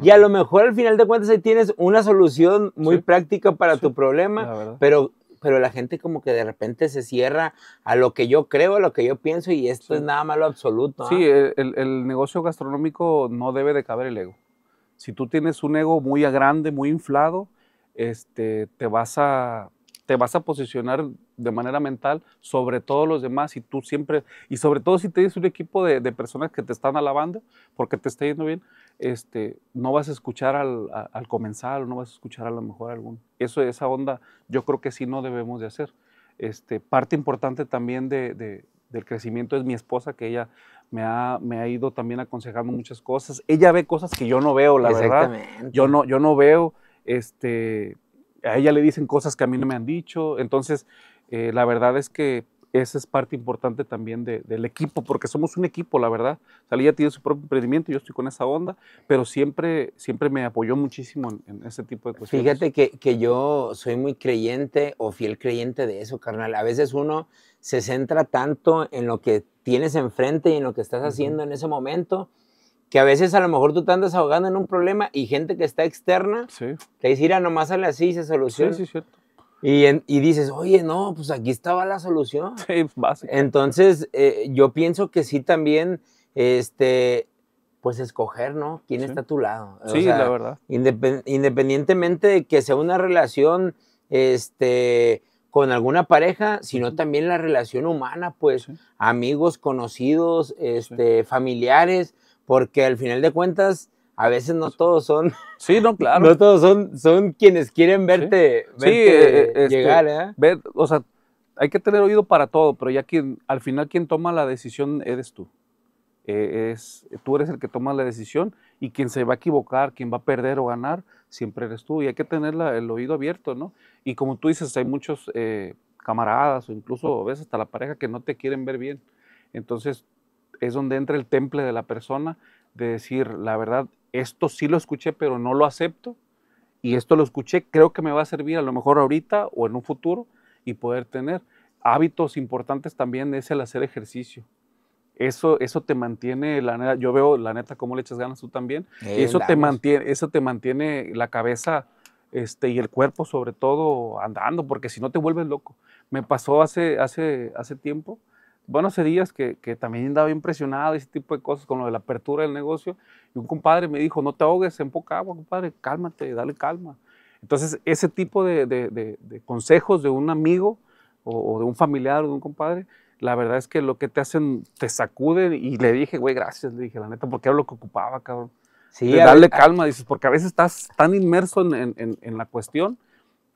Y a lo mejor al final de cuentas ahí tienes una solución muy práctica para tu problema, pero pero la gente como que de repente se cierra a lo que yo creo, a lo que yo pienso y esto es nada malo absoluto. Sí, ¿ah? el, negocio gastronómico no debe de caber el ego. Si tú tienes un ego muy grande, muy inflado, este, te vas a, te vas a posicionar de manera mental sobre todos los demás y tú siempre, y sobre todo si tienes un equipo de, de personas que te están alabando porque te está yendo bien, este, no vas a escuchar al, comensal o no vas a escuchar a lo mejor a algún. Eso, esa onda, yo creo que sí no debemos de hacer. Este, parte importante también de, de, del crecimiento es mi esposa, que ella me ha, me ha ido también aconsejando muchas cosas. Ella ve cosas que yo no veo, la verdad. Yo no, yo no veo, este, a ella le dicen cosas que a mí no me han dicho. Entonces, eh, la verdad es que esa es parte importante también del equipo, porque somos un equipo, la verdad. O sea, ella tiene su propio emprendimiento, yo estoy con esa onda, pero siempre, siempre me apoyó muchísimo en, ese tipo de cuestiones. Fíjate que, que, yo soy muy creyente o fiel creyente de eso, carnal. A veces uno se centra tanto en lo que tienes enfrente y en lo que estás haciendo en ese momento que a veces a lo mejor tú te andas ahogando en un problema y gente que está externa te dice, mira, nomás sale así y se soluciona. Sí, sí, cierto. Y, dices, oye, no, pues aquí estaba la solución. Sí, básico. Entonces, eh, yo pienso que sí también, este, pues escoger, ¿no? ¿Quién está a tu lado? Sí, la verdad. independientemente de que sea una relación, este, con alguna pareja, sino también la relación humana, pues, amigos, conocidos, este, familiares porque al final de cuentas, a veces no pues, todos son. Sí, no, claro. No todos son, son quienes quieren verte, eh, eh, este, llegar, ¿eh? o sea, hay que tener oído para todo, pero ya quien, al final quien toma la decisión eres tú. E, es, tú eres el que toma la decisión y quien se va a equivocar, quien va a perder o ganar, siempre eres tú. Y hay que tener el oído abierto, ¿no? Y como tú dices, hay muchos camaradas o incluso ves hasta la pareja que no te quieren ver bien. Entonces es donde entra el temple de la persona de decir, la verdad, esto sí lo escuché, pero no lo acepto, y esto lo escuché, creo que me va a servir a lo mejor ahorita o en un futuro, y poder tener hábitos importantes también es el hacer ejercicio. Eso, eso te mantiene, la neta, yo veo la neta cómo le echas ganas tú también. Eh, eso, te mantiene, eso te mantiene la cabeza este, y el cuerpo sobre todo andando, porque si no te vuelves loco. Me pasó hace, hace, hace tiempo, Buenos días que, que también andaba impresionado, ese tipo de cosas con lo de la apertura del negocio. Y un compadre me dijo, no te ahogues en poca agua, compadre, cálmate, dale calma. Entonces, ese tipo de, de, de, consejos de un amigo o, de un familiar o de un compadre, la verdad es que lo que te hacen, te sacuden. Y le dije, güey, gracias, le dije, la neta, porque era lo que ocupaba, cabrón. Sí, de darle calma, dices, porque a veces estás tan inmerso en, en, la cuestión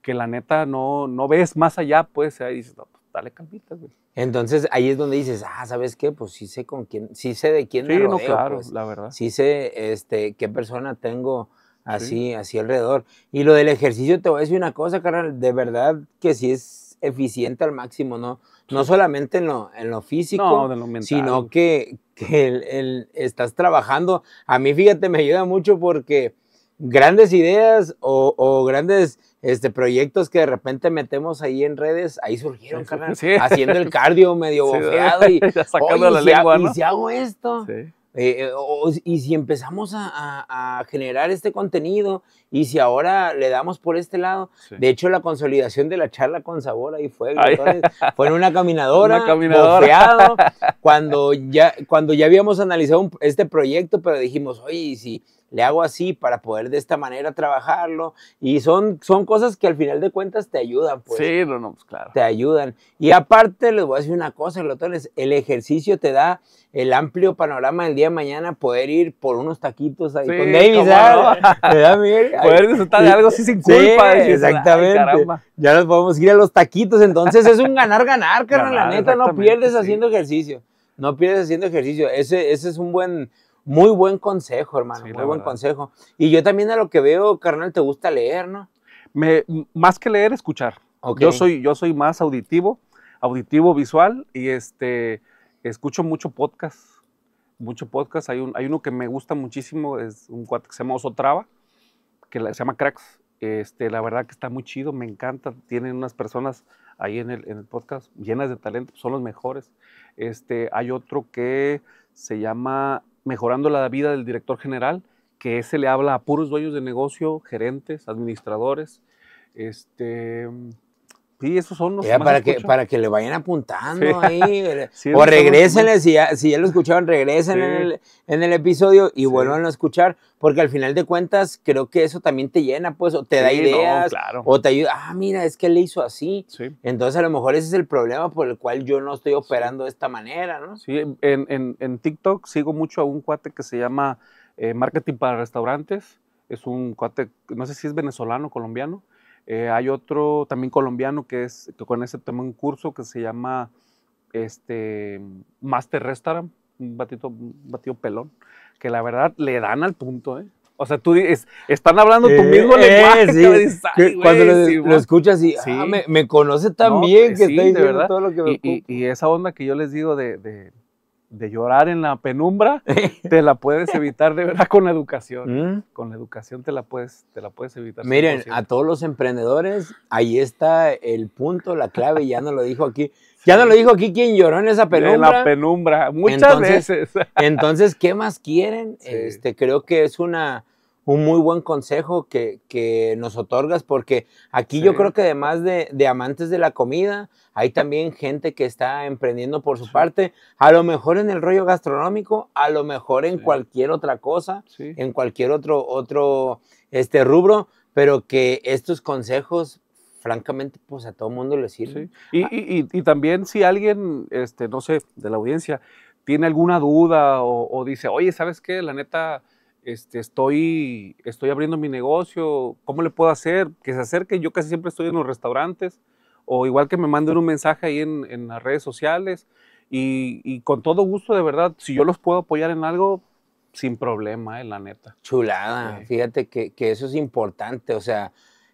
que la neta no, no ves más allá, pues, ahí dices, no, pues, dale calmita, güey. Entonces ahí es donde dices, ah, ¿sabes qué? Pues sí sé con quién, sí sé de quién me claro, pues. la verdad. Sí sé este, qué persona tengo así, así alrededor. Y lo del ejercicio, te voy a decir una cosa, carnal, de verdad que sí es eficiente al máximo, ¿no? No solamente en lo, en lo físico, sino que, que estás trabajando. A mí, fíjate, me ayuda mucho porque grandes ideas o, grandes este, proyectos que de repente metemos ahí en redes, ahí surgieron, carnal, haciendo el cardio medio y, sacando la lengua, y si hago esto, eh, eh, y si empezamos a, a, generar este contenido y si ahora le damos por este lado, de hecho la consolidación de la charla con sabor ahí fue, fue en una caminadora, cuando ya cuando ya habíamos analizado este proyecto, pero dijimos, oye, si le hago así para poder de esta manera trabajarlo. Y son, son cosas que al final de cuentas te ayudan. Pues. Sí, no, no, pues claro. Te ayudan. Y aparte les voy a decir una cosa, el, el ejercicio te da el amplio panorama del día de mañana, poder ir por unos taquitos ahí con David Me da miedo. poder disfrutar de algo así sin culpa. exactamente. ya nos podemos ir a los taquitos. Entonces es un ganar-ganar, carnal. la neta, no pierdes haciendo ejercicio. No pierdes haciendo ejercicio. Ese, ese es un buen, muy buen consejo, hermano. muy buen consejo. Y yo también a lo que veo, carnal, te gusta leer, ¿no? Me, más que leer, escuchar. Yo, soy, yo soy más auditivo, auditivo visual y este, escucho mucho podcast. Mucho podcast. Hay, un, hay uno que me gusta muchísimo, es un cuate que se llama Oso Traba que se llama Cracks. Este, la verdad que está muy chido, me encanta. Tienen unas personas ahí en el, podcast llenas de talento, son los mejores. Este, hay otro que se llama Mejorando la vida del director general, que ese le habla a puros dueños de negocio, gerentes, administradores. Este, Sí, esos son los para que Para que le vayan apuntando ahí. Eh, o regresenle si ya, si lo escucharon, regresen en, el, episodio y vuelvan a escuchar, porque al final de cuentas creo que eso también te llena, pues, o te da ideas, o te ayuda, ah, mira, es que le hizo así. Entonces a lo mejor ese es el problema por el cual yo no estoy operando de esta manera, ¿no? Sí, en, en, TikTok sigo mucho a un cuate que se llama eh, Marketing para Restaurantes, es un cuate, no sé si es venezolano, colombiano eh, hay otro también colombiano que es que con ese tema un curso que se llama este, Master Restaurant, un batido, pelón, que la verdad le dan al punto, ¿eh? O sea, tú dices, están hablando tu eh, mismo eh, lenguaje. Cuando lo, escuchas y ah, me, conoce tan bien pues que está diciendo todo lo que y, esa onda que yo les digo de de llorar en la penumbra, te la puedes evitar de verdad con la educación. Mm. Con la educación te la puedes, te la puedes evitar. Miren, a todos los emprendedores, ahí está el punto, la clave, ya no lo dijo aquí. Ya no lo dijo aquí quien lloró en esa penumbra. En la penumbra, muchas veces. entonces, ¿qué más quieren? Este, creo que es una un muy buen consejo que, nos otorgas, porque aquí yo creo que además de, de, amantes de la comida, hay también gente que está emprendiendo por su parte, a lo mejor en el rollo gastronómico, a lo mejor en cualquier otra cosa, en cualquier otro, otro este rubro, pero que estos consejos francamente, pues a todo mundo le sirve. Ah. Y, también si alguien, este, no sé, de la audiencia, tiene alguna duda o, o, dice, oye, ¿sabes qué? La neta, este, estoy, estoy abriendo mi negocio, ¿cómo le puedo hacer? Que se acerque, yo casi siempre estoy en los restaurantes, o igual que me manden un mensaje ahí en, las redes sociales, y, con todo gusto, de verdad, si yo los puedo apoyar en algo, sin problema, en eh, la neta. Chulada, fíjate que, eso es importante, o sea,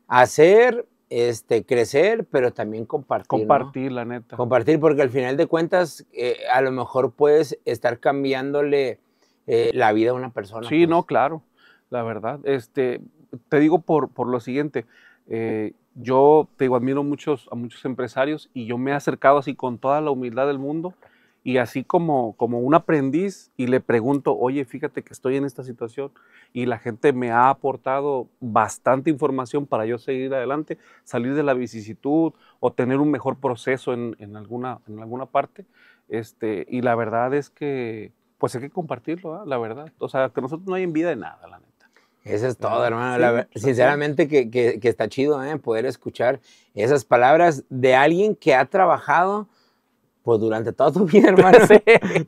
hacer este, crecer, pero también compartir. Compartir, la neta. Compartir, porque al final de cuentas, eh, a lo mejor puedes estar cambiándole eh, la vida de una persona. Sí, no, pues. claro, la verdad. Este, te digo por, lo siguiente, eh, yo te digo, admiro muchos, a muchos empresarios y yo me he acercado así con toda la humildad del mundo y así como, como un aprendiz y le pregunto, oye, fíjate que estoy en esta situación y la gente me ha aportado bastante información para yo seguir adelante, salir de la vicisitud o tener un mejor proceso en, en alguna, en alguna parte. Este, y la verdad es que pues hay que compartirlo, ¿ah? la verdad. O sea, que nosotros no hay vida de nada, la neta. Eso es todo, hermano. sinceramente que, está chido ¿eh? poder escuchar esas palabras de alguien que ha trabajado pues durante toda tu vida, hermano.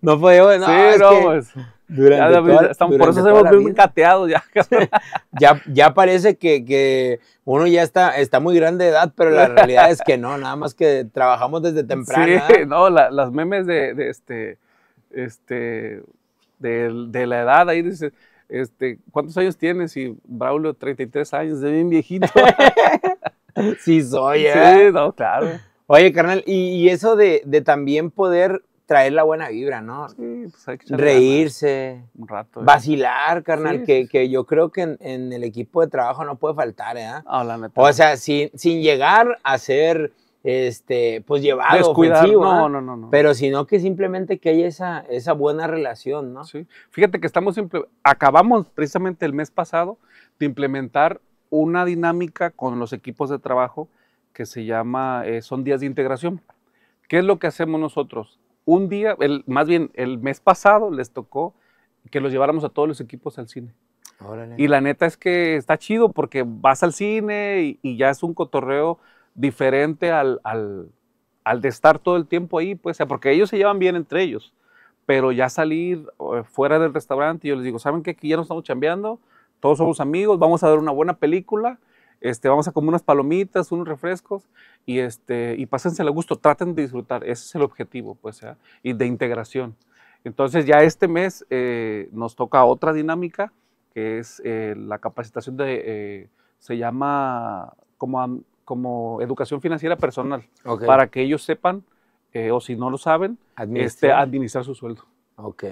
No podemos, sí, pues, durante toda, estamos, por eso estamos bien cateados ya. ya. Ya parece que, uno ya está, está muy grande de edad, pero la realidad es que no, nada más que trabajamos desde temprano. Sí, no, las memes de este este, de, la edad, ahí dice, este, ¿cuántos años tienes? Y Braulio, 33 años, de bien viejito. sí, soy, ¿eh? Sí, no, claro. Oye, carnal, y, eso de, también poder traer la buena vibra, ¿no? Sí, pues hay que Reírse. Un rato. ¿eh? Vacilar, carnal, que, yo creo que en, el equipo de trabajo no puede faltar, ¿eh? Ah, o sea, sin llegar a ser este, pues llevado, no, no, no, no, Pero sino que simplemente que haya esa, esa buena relación, ¿no? Sí. Fíjate que estamos acabamos precisamente el mes pasado de implementar una dinámica con los equipos de trabajo que se llama eh, son días de integración. ¿Qué es lo que hacemos nosotros? Un día, el, más bien el mes pasado les tocó que los lleváramos a todos los equipos al cine. Y la neta es que está chido porque vas al cine y, y ya es un cotorreo diferente al, al, al, de estar todo el tiempo ahí, pues, porque ellos se llevan bien entre ellos, pero ya salir fuera del restaurante, yo les digo, ¿saben qué? Aquí ya no estamos chambeando, todos somos amigos, vamos a ver una buena película, este, vamos a comer unas palomitas, unos refrescos y, este, y a gusto, traten de disfrutar, ese es el objetivo, pues, sea y de integración. Entonces ya este mes eh, nos toca otra dinámica, que es eh, la capacitación de, eh, se llama como como educación financiera personal, para que ellos sepan, eh, o si no lo saben, este, administrar su sueldo. Ok.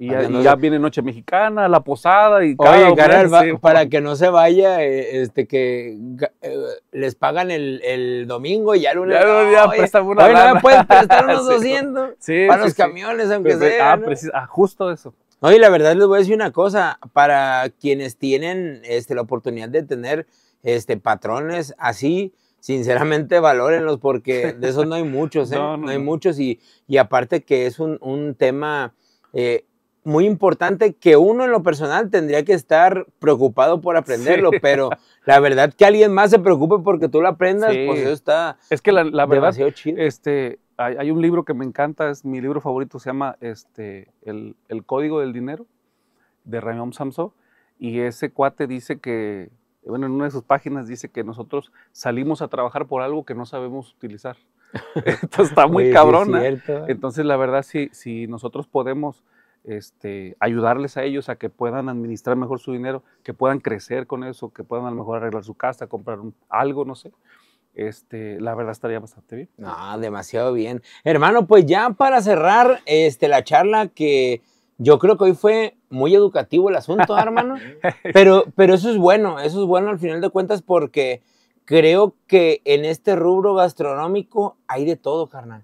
Y, ya, viene Noche Mexicana, la posada y todo. para que no se vaya, eh, este, que eh, les pagan el, domingo y ya lunes. Ya, no, ya una no me pueden prestar unos 200 sí, para los camiones, aunque pues, sea. Ah, ah, justo eso. Oye, la verdad les voy a decir una cosa, para quienes tienen este, la oportunidad de tener este, patrones así, sinceramente valórenlos porque de esos no hay muchos, ¿eh? no, hay muchos y, aparte que es un, tema eh, muy importante que uno en lo personal tendría que estar preocupado por aprenderlo, pero la verdad que alguien más se preocupe porque tú lo aprendas, pues eso está es que la, verdad, Este, hay, un libro que me encanta, es mi libro favorito, se llama este, el, Código del Dinero de Raymond Samson. y ese cuate dice que bueno, en una de sus páginas dice que nosotros salimos a trabajar por algo que no sabemos utilizar. Esto está muy cabrona. Entonces, la verdad, si, si nosotros podemos este, ayudarles a ellos a que puedan administrar mejor su dinero, que puedan crecer con eso, que puedan a lo mejor arreglar su casa, comprar algo, no sé. Este, la verdad estaría bastante bien. No, demasiado bien. Hermano, pues ya para cerrar este, la charla que yo creo que hoy fue muy educativo el asunto, hermano. Pero, pero eso es bueno, eso es bueno al final de cuentas porque creo que en este rubro gastronómico hay de todo, carnal.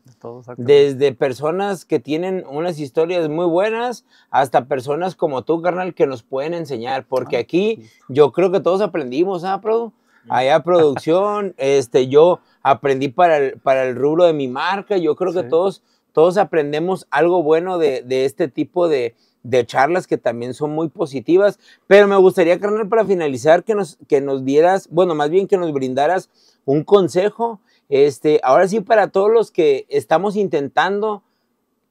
Desde personas que tienen unas historias muy buenas hasta personas como tú, carnal, que nos pueden enseñar. Porque ah, aquí yo creo que todos aprendimos, ¿ah, Produ? Allá producción, este, yo aprendí para el, para el rubro de mi marca, yo creo que todos todos aprendemos algo bueno de, este tipo de, charlas que también son muy positivas. Pero me gustaría, carnal, para finalizar, que nos, que nos dieras, bueno, más bien que nos brindaras un consejo. Este, ahora sí, para todos los que estamos intentando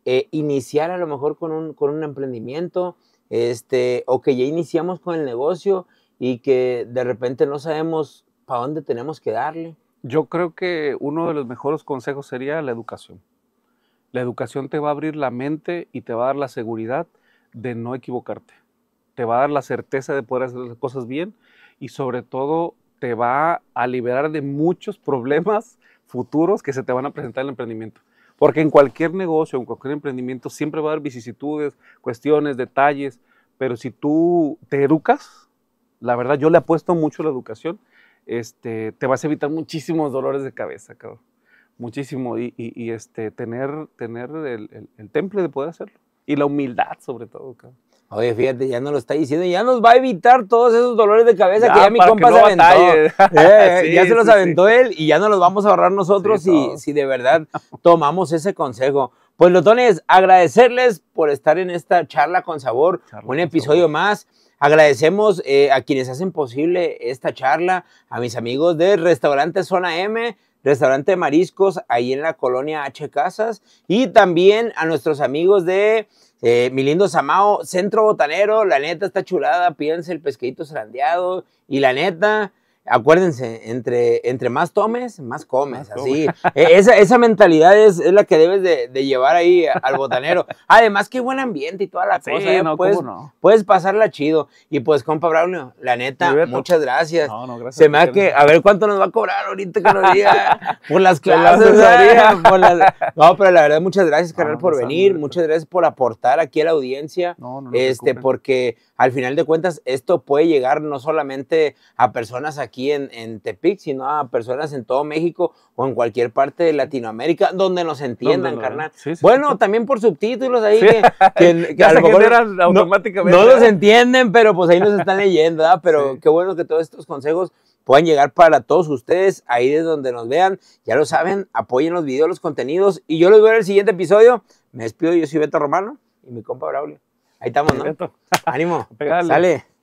eh, iniciar a lo mejor con un, con un emprendimiento, este, o que ya iniciamos con el negocio y que de repente no sabemos para dónde tenemos que darle. Yo creo que uno de los mejores consejos sería la educación. La educación te va a abrir la mente y te va a dar la seguridad de no equivocarte. Te va a dar la certeza de poder hacer las cosas bien y sobre todo te va a liberar de muchos problemas futuros que se te van a presentar en el emprendimiento. Porque en cualquier negocio, en cualquier emprendimiento, siempre va a haber vicisitudes, cuestiones, detalles, pero si tú te educas, la verdad yo le apuesto mucho a la educación, este, te vas a evitar muchísimos dolores de cabeza, cabrón muchísimo y, este, tener, tener el, temple de poder hacerlo y la humildad sobre todo. Cabrón. Oye, fíjate, ya nos lo está diciendo, ya nos va a evitar todos esos dolores de cabeza que ya mi compa se aventó. Eh, eh, ya se los aventó él y ya no los vamos a ahorrar nosotros si, si, de verdad tomamos ese consejo. Pues Lotones, agradecerles por estar en esta charla con sabor, un episodio más. Agradecemos eh, a quienes hacen posible esta charla, a mis amigos de Restaurante Zona M, restaurante de mariscos ahí en la colonia H Casas y también a nuestros amigos de eh, mi lindo Samao, Centro Botanero, la neta está chulada, piense el pescadito salandeado y la neta acuérdense, entre, entre más tomes, más comes, así. E, esa, mentalidad es, la que debes de, llevar ahí al botanero. Además, qué buen ambiente y toda la cosa. ¿eh? puedes, pasarla chido. Y pues, compa Braulio, la neta, muchas gracias. Se me ha que, a ver cuánto nos va a cobrar ahorita que por las clases. ¿eh? por las... No, pero la verdad, muchas gracias, carnal, por venir. Muchas gracias por aportar aquí a la audiencia. no, no, este, porque al final de cuentas esto puede llegar no solamente a personas aquí en, Tepic, sino a personas en todo México o en cualquier parte de Latinoamérica donde nos entiendan, carnal. bueno, también por subtítulos ahí que, que, a lo mejor no, automáticamente. entienden, pero pues ahí nos están leyendo, Pero qué bueno que todos estos consejos puedan llegar para todos ustedes, ahí desde donde nos vean, ya lo saben, apoyen los videos, los contenidos y yo los veo en el siguiente episodio. Me despido, yo soy Beto Romano y mi compa Braulio. Ahí estamos, ¿no? Ánimo. Sale.